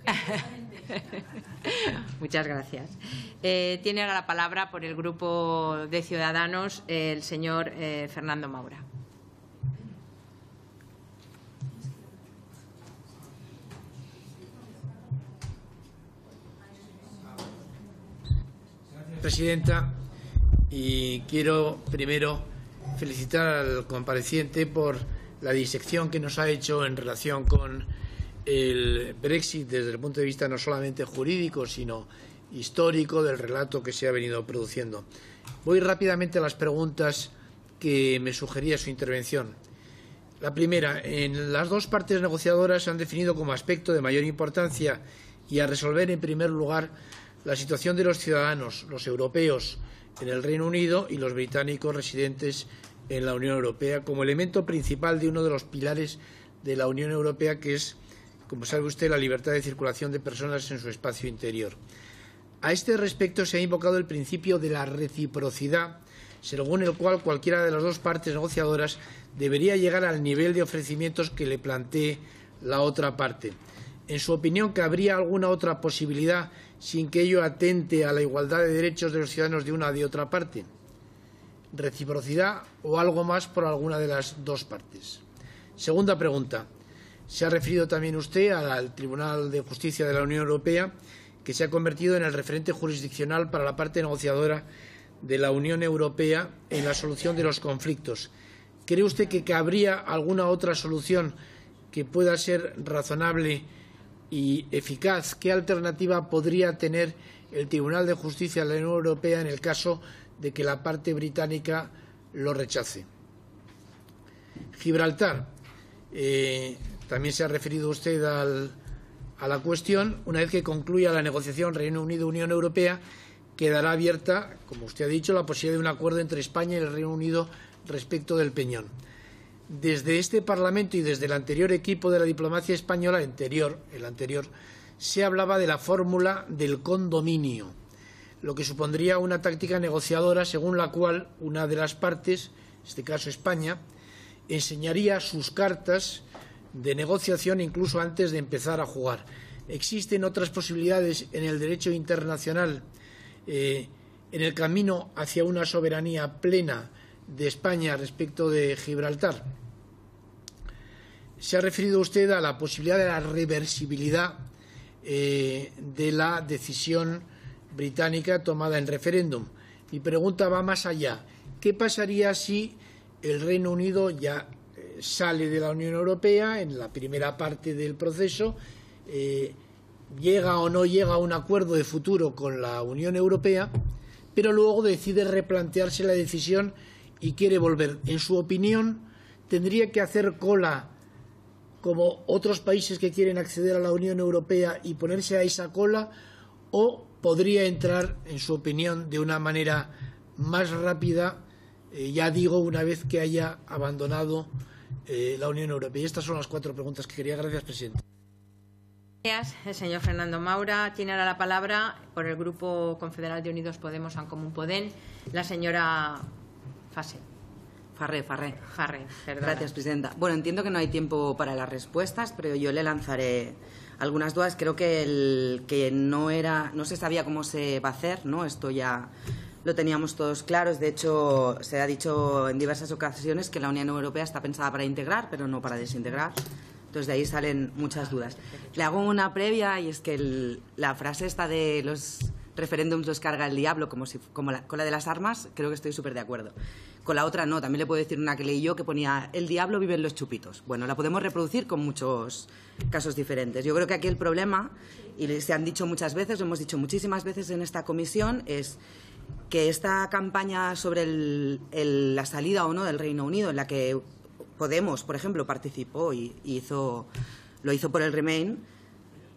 <laughs> <laughs> Muchas gracias. Eh, tiene ahora la palabra por el Grupo de Ciudadanos el señor eh, Fernando Maura. Presidenta, y quiero primero felicitar al compareciente por la disección que nos ha hecho en relación con el Brexit desde el punto de vista no solamente jurídico, sino histórico del relato que se ha venido produciendo. Voy rápidamente a las preguntas que me sugería su intervención. La primera, en las dos partes negociadoras se han definido como aspecto de mayor importancia y a resolver en primer lugar la situación de los ciudadanos, los europeos en el Reino Unido y los británicos residentes en la Unión Europea como elemento principal de uno de los pilares de la Unión Europea que es como sabe usted, la libertad de circulación de personas en su espacio interior. A este respecto se ha invocado el principio de la reciprocidad, según el cual cualquiera de las dos partes negociadoras debería llegar al nivel de ofrecimientos que le plantee la otra parte. En su opinión, que habría alguna otra posibilidad sin que ello atente a la igualdad de derechos de los ciudadanos de una y de otra parte? ¿Reciprocidad o algo más por alguna de las dos partes? Segunda pregunta. Se ha referido también usted al Tribunal de Justicia de la Unión Europea, que se ha convertido en el referente jurisdiccional para la parte negociadora de la Unión Europea en la solución de los conflictos. ¿Cree usted que cabría alguna otra solución que pueda ser razonable y eficaz? ¿Qué alternativa podría tener el Tribunal de Justicia de la Unión Europea en el caso de que la parte británica lo rechace? Gibraltar. Eh, también se ha referido usted a la cuestión. Una vez que concluya la negociación Reino Unido-Unión Europea, quedará abierta, como usted ha dicho, la posibilidad de un acuerdo entre España y el Reino Unido respecto del Peñón. Desde este Parlamento y desde el anterior equipo de la diplomacia española, anterior, el anterior, se hablaba de la fórmula del condominio, lo que supondría una táctica negociadora según la cual una de las partes, en este caso España, enseñaría sus cartas de negociación incluso antes de empezar a jugar. Existen otras posibilidades en el derecho internacional, eh, en el camino hacia una soberanía plena de España respecto de Gibraltar. Se ha referido usted a la posibilidad de la reversibilidad eh, de la decisión británica tomada en referéndum. Mi pregunta va más allá. ¿Qué pasaría si el Reino Unido ya sale de la Unión Europea en la primera parte del proceso, eh, llega o no llega a un acuerdo de futuro con la Unión Europea, pero luego decide replantearse la decisión y quiere volver. En su opinión, tendría que hacer cola como otros países que quieren acceder a la Unión Europea y ponerse a esa cola o podría entrar, en su opinión, de una manera más rápida, eh, ya digo, una vez que haya abandonado eh, la Unión Europea. Y estas son las cuatro preguntas que quería. Gracias, presidente. Gracias, señor Fernando Maura. Tiene ahora la palabra por el Grupo Confederal de Unidos Podemos en Común Podén, la señora Fase. Farré, Farré. Farré, Gracias, presidenta. Bueno, entiendo que no hay tiempo para las respuestas, pero yo le lanzaré algunas dudas. Creo que el que no era, no se sabía cómo se va a hacer, ¿no? Esto ya lo teníamos todos claros. De hecho, se ha dicho en diversas ocasiones que la Unión Europea está pensada para integrar, pero no para desintegrar. Entonces de ahí salen muchas dudas. Le hago una previa y es que la frase esta de los referéndums los carga el diablo como si, como con la de las armas, creo que estoy súper de acuerdo. Con la otra no, también le puedo decir una que leí yo que ponía el diablo vive en los chupitos. Bueno, la podemos reproducir con muchos casos diferentes. Yo creo que aquí el problema, y se han dicho muchas veces, lo hemos dicho muchísimas veces en esta comisión, es que esta campaña sobre la salida o no del Reino Unido, en la que Podemos, por ejemplo, participó y hizo, lo hizo por el Remain,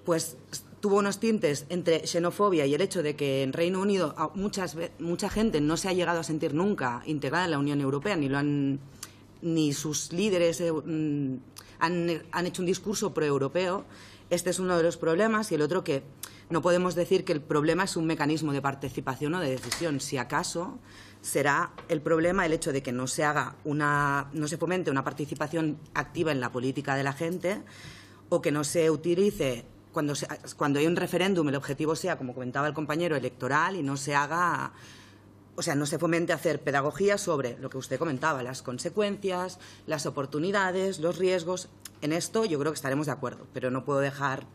pues tuvo unos tintes entre xenofobia y el hecho de que en Reino Unido mucha gente no se ha llegado a sentir nunca integrada en la Unión Europea, ni, ni sus líderes eh, mm, han, han hecho un discurso proeuropeo. Este es uno de los problemas y el otro que no podemos decir que el problema es un mecanismo de participación o de decisión. Si acaso será el problema el hecho de que no se haga una, no se fomente una participación activa en la política de la gente o que no se utilice cuando, cuando hay un referéndum el objetivo sea, como comentaba el compañero, electoral y no se haga o sea, no se fomente hacer pedagogía sobre lo que usted comentaba, las consecuencias, las oportunidades, los riesgos. En esto yo creo que estaremos de acuerdo, pero no puedo dejar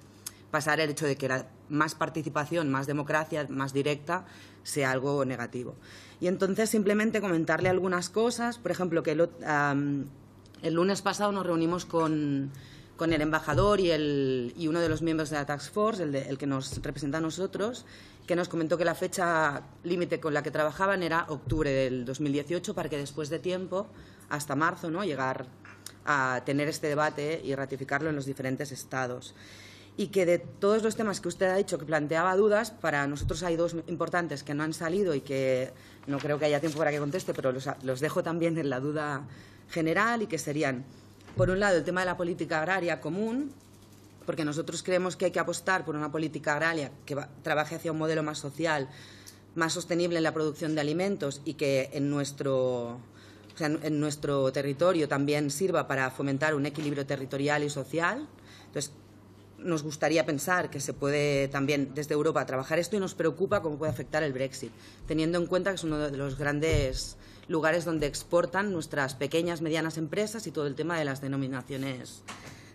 pasar el hecho de que era más participación, más democracia, más directa, sea algo negativo. Y entonces simplemente comentarle algunas cosas, por ejemplo, que el, lunes pasado nos reunimos con, el embajador y, uno de los miembros de la Tax Force, el, el, que nos representa a nosotros, que nos comentó que la fecha límite con la que trabajaban era octubre del 2018 para que después de tiempo, hasta marzo, llegar a tener este debate y ratificarlo en los diferentes estados y que de todos los temas que usted ha dicho que planteaba dudas, para nosotros hay dos importantes que no han salido y que no creo que haya tiempo para que conteste, pero los, dejo también en la duda general y que serían, por un lado, el tema de la política agraria común, porque nosotros creemos que hay que apostar por una política agraria que trabaje hacia un modelo más social, más sostenible en la producción de alimentos y que en nuestro en nuestro territorio también sirva para fomentar un equilibrio territorial y social. Entonces, nos gustaría pensar que se puede también desde Europa trabajar esto y nos preocupa cómo puede afectar el Brexit, teniendo en cuenta que es uno de los grandes lugares donde exportan nuestras pequeñas, medianas empresas y todo el tema de las denominaciones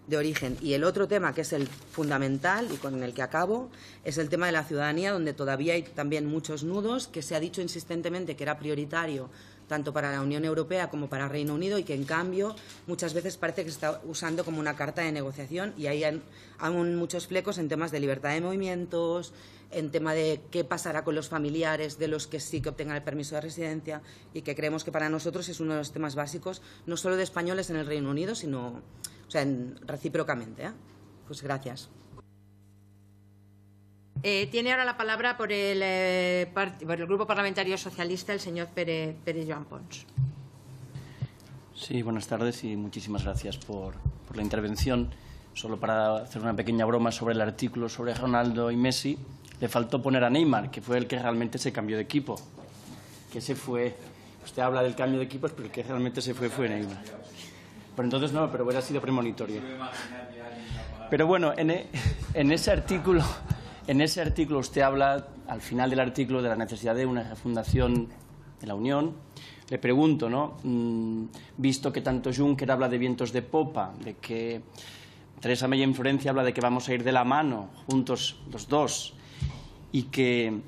de origen. Y el otro tema que es el fundamental y con el que acabo es el tema de la ciudadanía, donde todavía hay también muchos nudos, que se ha dicho insistentemente que era prioritario tanto para la Unión Europea como para Reino Unido y que en cambio muchas veces parece que se está usando como una carta de negociación y ahí hay aún muchos flecos en temas de libertad de movimientos, en tema de qué pasará con los familiares de los que sí que obtengan el permiso de residencia y que creemos que para nosotros es uno de los temas básicos, no solo de españoles en el Reino Unido, sino o sea, recíprocamente. ¿eh? Pues gracias. Eh, tiene ahora la palabra eh, por el, Grupo Parlamentario Socialista el señor Pérez, Joan Pons. Sí, buenas tardes y muchísimas gracias por, la intervención. Solo para hacer una pequeña broma sobre el artículo sobre Ronaldo y Messi, le faltó poner a Neymar, que fue el que realmente se cambió de equipo. Que se fue. Usted habla del cambio de equipos, pero el que realmente se fue fue Neymar. Pero entonces no, pero hubiera sido premonitorio. Pero bueno, en e, ese artículo en ese artículo usted habla, al final del artículo, de la necesidad de una refundación de la Unión. Le pregunto, ¿no? Mm, visto que tanto Juncker habla de vientos de popa, de que Teresa May en Florencia habla de que vamos a ir de la mano, juntos los dos, y que,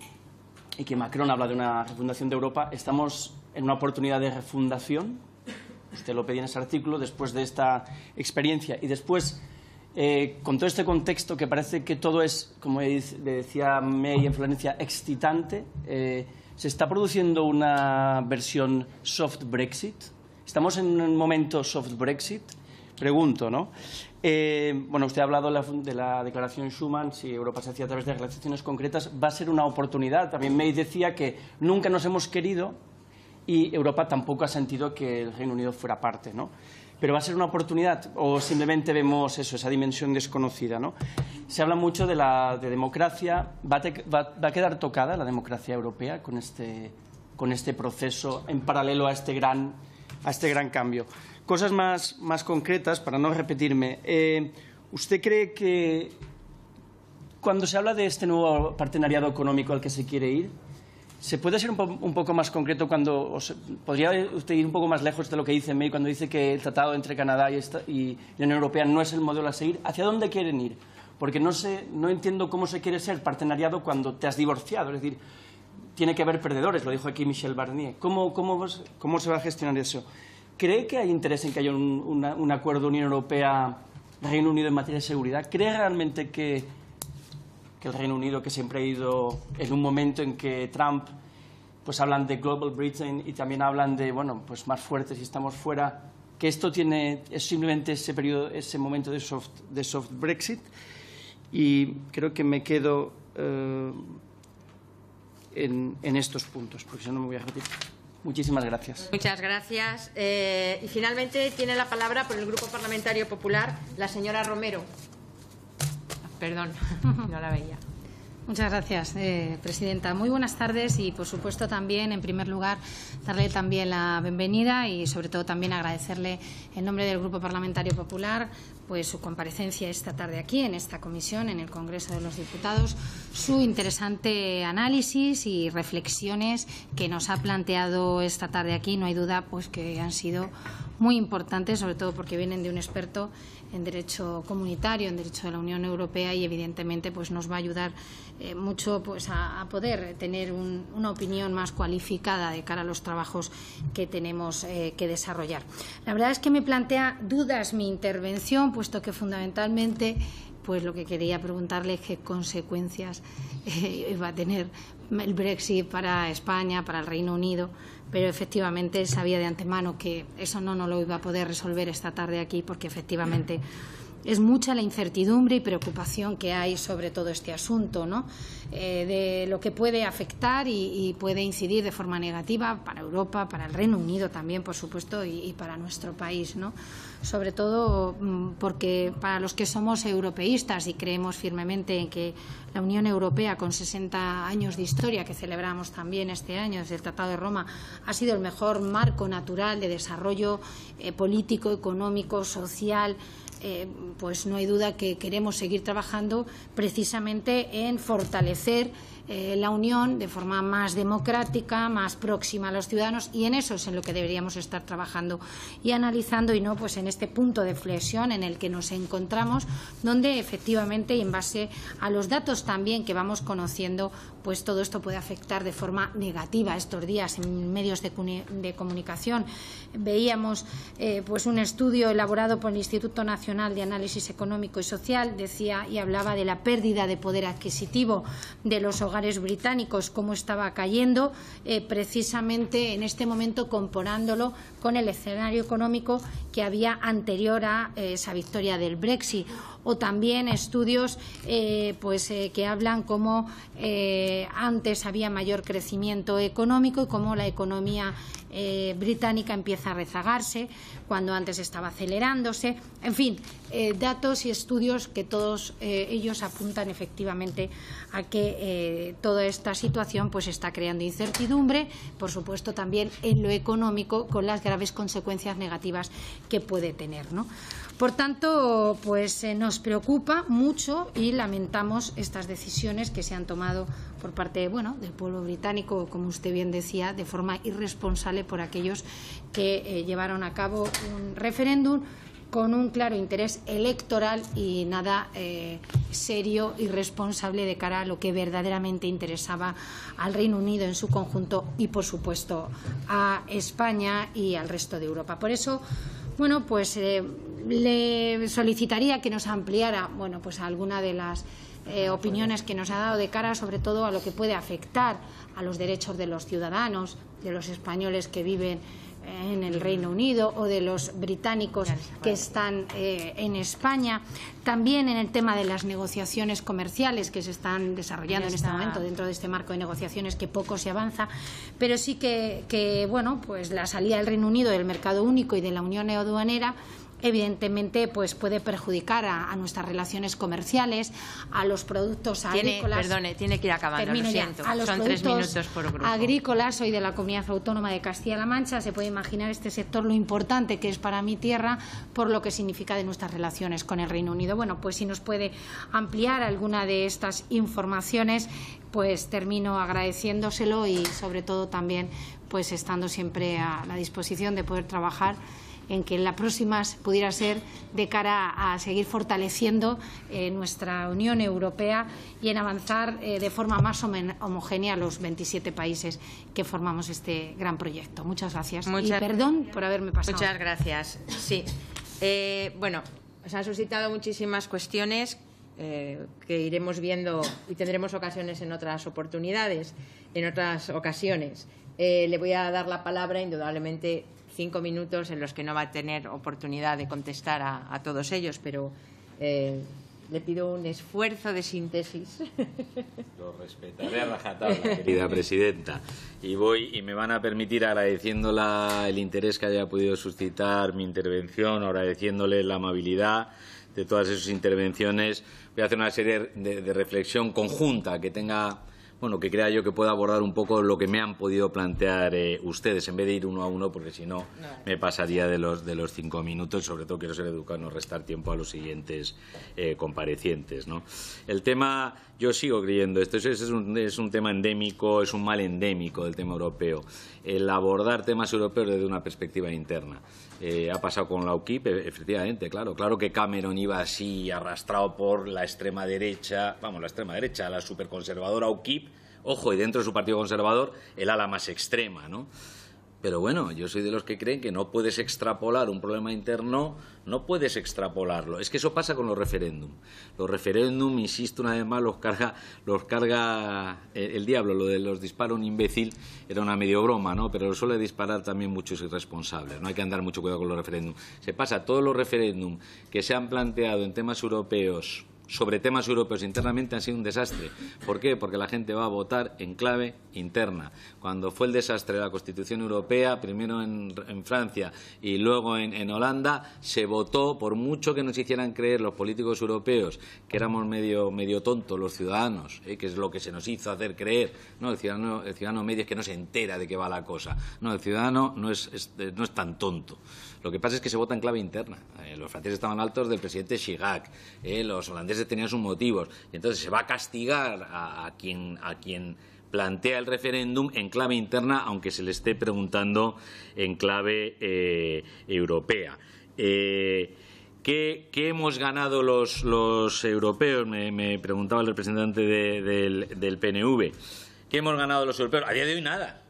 y que Macron habla de una refundación de Europa, ¿estamos en una oportunidad de refundación? Usted lo pedía en ese artículo, después de esta experiencia. Y después eh, con todo este contexto que parece que todo es, como decía May en Florencia, excitante, eh, ¿se está produciendo una versión soft Brexit? ¿Estamos en un momento soft Brexit? Pregunto, ¿no? Eh, bueno, usted ha hablado de la, de la, declaración Schuman, si Europa se hacía a través de relaciones concretas, va a ser una oportunidad. También May decía que nunca nos hemos querido y Europa tampoco ha sentido que el Reino Unido fuera parte, ¿no? pero va a ser una oportunidad o simplemente vemos eso, esa dimensión desconocida. ¿no? Se habla mucho de la de democracia, ¿Va a, quedar tocada la democracia europea con este, con este proceso en paralelo a este gran, a este gran cambio? Cosas más, más concretas, para no repetirme. Eh, ¿Usted cree que cuando se habla de este nuevo partenariado económico al que se quiere ir, ¿Se puede ser un, poco más concreto cuando... ¿Podría usted ir un poco más lejos de lo que dice May cuando dice que el tratado entre Canadá y, la Unión Europea no es el modelo a seguir? ¿Hacia dónde quieren ir? Porque no, entiendo cómo se quiere ser partenariado cuando te has divorciado. Es decir, tiene que haber perdedores, lo dijo aquí Michel Barnier. ¿Cómo, se va a gestionar eso? ¿Cree que hay interés en que haya un, un acuerdo Unión Europea-Reino Unido en materia de seguridad? ¿Cree realmente que que el Reino Unido, que siempre ha ido en un momento en que Trump, pues hablan de Global Britain y también hablan de, bueno, pues más fuertes si estamos fuera, que esto tiene, es simplemente ese periodo, ese momento de soft, de soft Brexit. Y creo que me quedo eh, en, en estos puntos, porque si no me voy a repetir. Muchísimas gracias. Muchas gracias. Eh, y finalmente tiene la palabra por el Grupo Parlamentario Popular la señora Romero perdón, <laughs> no la veía. Muchas gracias, eh, Presidenta. Muy buenas tardes y, por supuesto, también, en primer lugar, darle también la bienvenida y, sobre todo, también agradecerle en nombre del Grupo Parlamentario Popular pues, su comparecencia esta tarde aquí, en esta comisión, en el Congreso de los Diputados, su interesante análisis y reflexiones que nos ha planteado esta tarde aquí. No hay duda pues, que han sido muy importante, sobre todo porque vienen de un experto en derecho comunitario, en derecho de la Unión Europea y evidentemente pues nos va a ayudar eh, mucho pues a, poder tener una opinión más cualificada de cara a los trabajos que tenemos eh, que desarrollar. La verdad es que me plantea dudas mi intervención, puesto que fundamentalmente pues lo que quería preguntarle es qué consecuencias va <laughs> eh, a tener el Brexit para España, para el Reino Unido, pero efectivamente sabía de antemano que eso no, no lo iba a poder resolver esta tarde aquí porque efectivamente es mucha la incertidumbre y preocupación que hay sobre todo este asunto, ¿no? Eh, de lo que puede afectar y, puede incidir de forma negativa para Europa, para el Reino Unido también, por supuesto, y, y para nuestro país, ¿no? sobre todo mm, porque para los que somos europeístas y creemos firmemente en que la Unión Europea, con sesenta años de historia que celebramos también este año desde el Tratado de Roma, ha sido el mejor marco natural de desarrollo eh, político, económico, social, eh, pues no hay duda que queremos seguir trabajando precisamente en fortalecer eh, la Unión de forma más democrática, más próxima a los ciudadanos y en eso es en lo que deberíamos estar trabajando y analizando y no pues en este punto de flexión en el que nos encontramos donde efectivamente y en base a los datos también que vamos conociendo pues todo esto puede afectar de forma negativa estos días en medios de, comunicación veíamos eh, pues un estudio elaborado por el Instituto Nacional de Análisis Económico y Social decía y hablaba de la pérdida de poder adquisitivo de los británicos cómo estaba cayendo, eh, precisamente en este momento comparándolo con el escenario económico que había anterior a eh, esa victoria del Brexit o también estudios eh, pues, eh, que hablan cómo eh, antes había mayor crecimiento económico y cómo la economía británica empieza a rezagarse cuando antes estaba acelerándose. En fin, datos y estudios que todos ellos apuntan efectivamente a que toda esta situación pues, está creando incertidumbre, por supuesto también en lo económico, con las graves consecuencias negativas que puede tener. Por tanto, pues eh, nos preocupa mucho y lamentamos estas decisiones que se han tomado por parte, bueno, del pueblo británico, como usted bien decía, de forma irresponsable por aquellos que eh, llevaron a cabo un referéndum con un claro interés electoral y nada eh, serio y responsable de cara a lo que verdaderamente interesaba al Reino Unido en su conjunto y, por supuesto, a España y al resto de Europa. Por eso, bueno, pues le solicitaría que nos ampliara, bueno, pues alguna de las eh, opiniones que nos ha dado de cara, sobre todo a lo que puede afectar a los derechos de los ciudadanos, de los españoles que viven eh, en el Reino Unido o de los británicos que están eh, en España. También en el tema de las negociaciones comerciales que se están desarrollando en este momento dentro de este marco de negociaciones que poco se avanza, pero sí que, que bueno, pues la salida del Reino Unido del mercado único y de la Unión aduanera evidentemente pues puede perjudicar a, nuestras relaciones comerciales, a los productos agrícolas. Perdone, tiene que ir acabando, lo siento. Son tres minutos por grupo. Agrícolas, soy de la comunidad autónoma de Castilla-La Mancha, se puede imaginar este sector lo importante que es para mi tierra por lo que significa de nuestras relaciones con el Reino Unido. Bueno, pues si nos puede ampliar alguna de estas informaciones, pues termino agradeciéndoselo y sobre todo también pues estando siempre a la disposición de poder trabajar en que la próxima pudiera ser de cara a seguir fortaleciendo eh, nuestra Unión Europea y en avanzar eh, de forma más homogénea los 27 países que formamos este gran proyecto. Muchas gracias. y perdón por haberme pasado. Muchas gracias. Sí. Eh, bueno, se han suscitado muchísimas cuestiones que iremos viendo y tendremos ocasiones en otras oportunidades, en otras ocasiones. le voy a dar la palabra, indudablemente, cinco minutos en los que no va a tener oportunidad de contestar a, todos ellos, pero eh, le pido un esfuerzo de síntesis. <laughs> Lo respetaré a rajatabla, querida presidenta. Y voy y me van a permitir agradeciéndole el interés que haya podido suscitar mi intervención, agradeciéndole la amabilidad de todas esas intervenciones. Voy a hacer una serie de, de reflexión conjunta que tenga bueno, que crea yo que pueda abordar un poco lo que me han podido plantear eh, ustedes, en vez de ir uno a uno, porque si no me pasaría de los, cinco minutos, sobre todo quiero ser educado, no restar tiempo a los siguientes eh, comparecientes. ¿no? El tema, yo sigo creyendo, esto es, es, un, es un tema endémico, es un mal endémico del tema europeo, el abordar temas europeos desde una perspectiva interna. Eh, ha pasado con la UKIP, e-, efectivamente, claro. Claro que Cameron iba así, arrastrado por la extrema derecha, vamos, la extrema derecha, la superconservadora UKIP, ojo, y dentro de su partido conservador, el ala más extrema, ¿no? Pero bueno, yo soy de los que creen que no puedes extrapolar un problema interno, no puedes extrapolarlo. Es que eso pasa con los referéndum. Los referéndum, insisto una vez más, los carga, los carga eh, el, diablo. Lo de los dispara un imbécil era una medio broma, ¿no? Pero lo suele disparar también muchos irresponsables. No hay que andar mucho cuidado con los referéndum. Se pasa todos los referéndum que se han planteado en temas europeos sobre temas europeos internamente han sido un desastre. ¿Por qué? Porque la gente va a votar en clave interna. Cuando fue el desastre de la Constitución Europea, primero en, Francia y luego en, Holanda, se votó, por mucho que nos hicieran creer los políticos europeos que éramos medio, medio tontos los ciudadanos, ¿eh? que es lo que se nos hizo hacer creer. No, el ciudadano, medio es que no se entera de qué va la cosa. No, el ciudadano no es, no es tan tonto. Lo que pasa es que se vota en clave interna. Eh, los franceses estaban altos del presidente Chirac, eh, los holandeses tenían sus motivos. Y entonces se va a castigar a, quien, plantea el referéndum en clave interna, aunque se le esté preguntando en clave eh, europea. ¿qué, hemos ganado los, europeos? Me, preguntaba el representante del, del PNV. ¿Qué hemos ganado los europeos? A día de hoy nada.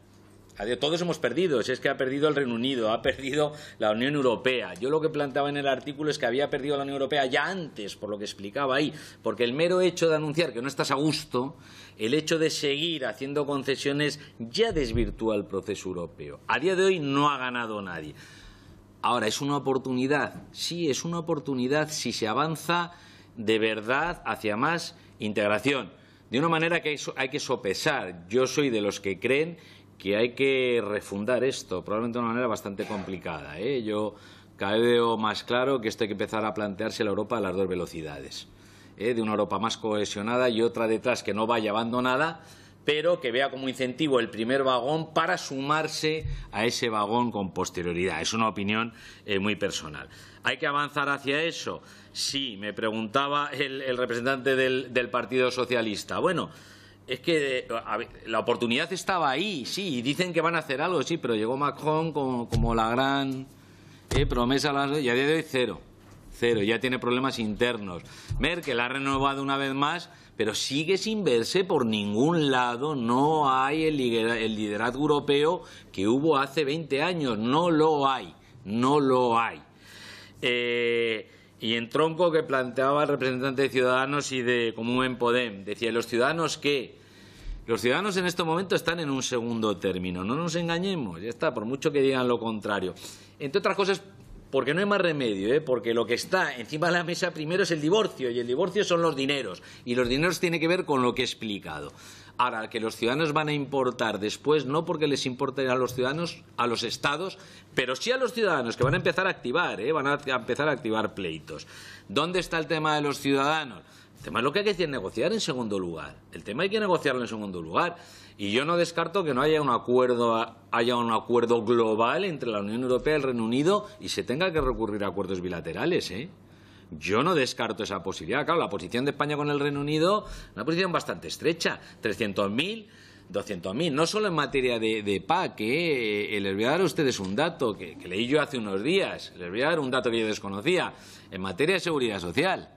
Todos hemos perdido. es que ha perdido el Reino Unido, ha perdido la Unión Europea. Yo lo que planteaba en el artículo es que había perdido la Unión Europea ya antes, por lo que explicaba ahí. Porque el mero hecho de anunciar que no estás a gusto, el hecho de seguir haciendo concesiones ya desvirtúa el proceso europeo. A día de hoy no ha ganado nadie. Ahora, ¿es una oportunidad? Sí, es una oportunidad si se avanza de verdad hacia más integración. De una manera que hay que sopesar. Yo soy de los que creen que hay que refundar esto, probablemente de una manera bastante complicada. ¿eh? Yo cada veo más claro que esto hay que empezar a plantearse la Europa a las dos velocidades, ¿eh? de una Europa más cohesionada y otra detrás que no vaya abandonada, pero que vea como incentivo el primer vagón para sumarse a ese vagón con posterioridad. Es una opinión eh, muy personal. ¿Hay que avanzar hacia eso? Sí, me preguntaba el, representante del, del Partido Socialista. Bueno, es que la oportunidad estaba ahí, sí, y dicen que van a hacer algo, sí, pero llegó Macron como, la gran eh, promesa y a día de hoy cero. Cero, ya tiene problemas internos. Merkel ha renovado una vez más, pero sigue sin verse por ningún lado. No hay el liderazgo europeo que hubo hace 20 años. No lo hay, no lo hay. Eh, y en tronco que planteaba el representante de Ciudadanos y de Común en Podem, decía, los ciudadanos que los ciudadanos en este momento están en un segundo término, no nos engañemos, ya está, por mucho que digan lo contrario. Entre otras cosas, porque no hay más remedio, ¿eh? porque lo que está encima de la mesa primero es el divorcio, y el divorcio son los dineros, y los dineros tienen que ver con lo que he explicado. Ahora, que los ciudadanos van a importar después, no porque les importen a los ciudadanos, a los estados, pero sí a los ciudadanos, que van a empezar a activar, ¿eh? van a empezar a activar pleitos. ¿Dónde está el tema de los ciudadanos? El tema es lo que hay que negociar en segundo lugar. El tema hay que negociarlo en segundo lugar. Y yo no descarto que no haya un acuerdo, haya un acuerdo global entre la Unión Europea y el Reino Unido y se tenga que recurrir a acuerdos bilaterales. ¿eh? Yo no descarto esa posibilidad. Claro, la posición de España con el Reino Unido, una posición bastante estrecha. 300.000. 200.000, no solo en materia de, de PAC, eh, eh, les voy a dar a ustedes un dato que, que, leí yo hace unos días, les voy a dar un dato que yo desconocía, en materia de seguridad social,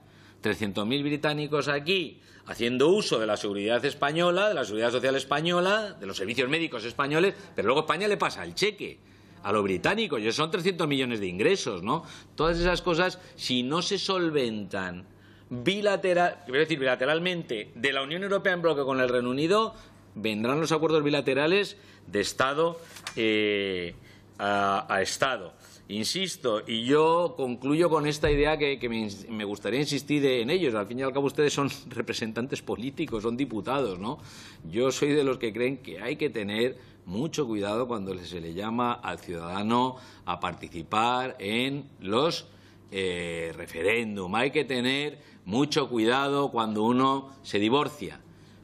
300.000 británicos aquí haciendo uso de la seguridad española, de la seguridad social española, de los servicios médicos españoles, pero luego España le pasa el cheque a lo británico, son 300 millones de ingresos, ¿no? Todas esas cosas, si no se solventan bilateral, quiero decir bilateralmente, de la Unión Europea en bloque con el Reino Unido, vendrán los acuerdos bilaterales de Estado eh, a, Estado. Insisto, y yo concluyo con esta idea que, me, gustaría insistir en ellos. Al fin y al cabo, ustedes son <laughs> representantes políticos, son diputados, ¿no? Yo soy de los que creen que hay que tener mucho cuidado cuando se le llama al ciudadano a participar en los eh, referéndum. Hay que tener mucho cuidado cuando uno se divorcia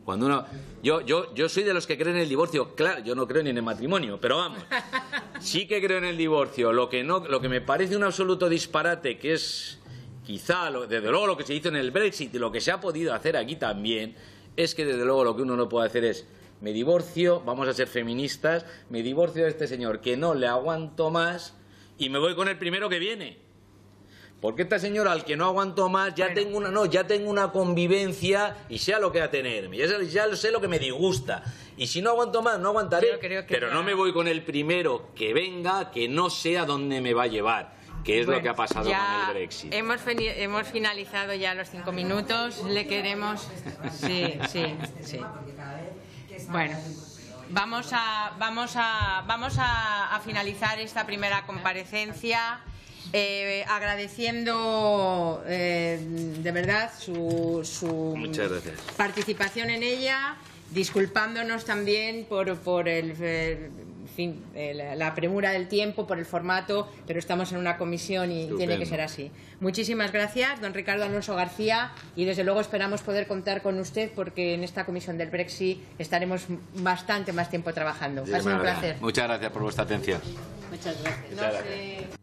cuando uno, yo, yo, yo soy de los que creen en el divorcio, claro, yo no creo ni en el matrimonio, pero vamos, <laughs> sí que creo en el divorcio. Lo que, no, lo que me parece un absoluto disparate, que es quizá, desde luego, lo que se hizo en el Brexit y lo que se ha podido hacer aquí también, es que desde luego lo que uno no puede hacer es me divorcio, vamos a ser feministas, me divorcio de este señor que no le aguanto más y me voy con el primero que viene. Porque esta señora al que no aguanto más, ya tengo una, no, ya tengo una convivencia y sea lo que va a tenerme. Ya, sé lo que me disgusta. Y si no aguanto más, no aguantaré. pero no me voy con el primero que venga, que no sea a dónde me va a llevar. Que es lo que ha pasado con el Brexit. Hemos, finalizado ya los cinco minutos. Le queremos. Sí, sí, sí. Bueno. Vamos a, vamos a, vamos a finalizar esta primera comparecencia. Eh, agradeciendo eh, de verdad su, su participación en ella, disculpándonos también por, por el, la premura del tiempo, por el formato, pero estamos en una comisión y tiene que ser así. Muchísimas gracias, don Ricardo Alonso García, y desde luego esperamos poder contar con usted porque en esta comisión del Brexit estaremos bastante más tiempo trabajando. placer. Muchas gracias por vuestra atención. Muchas gracias.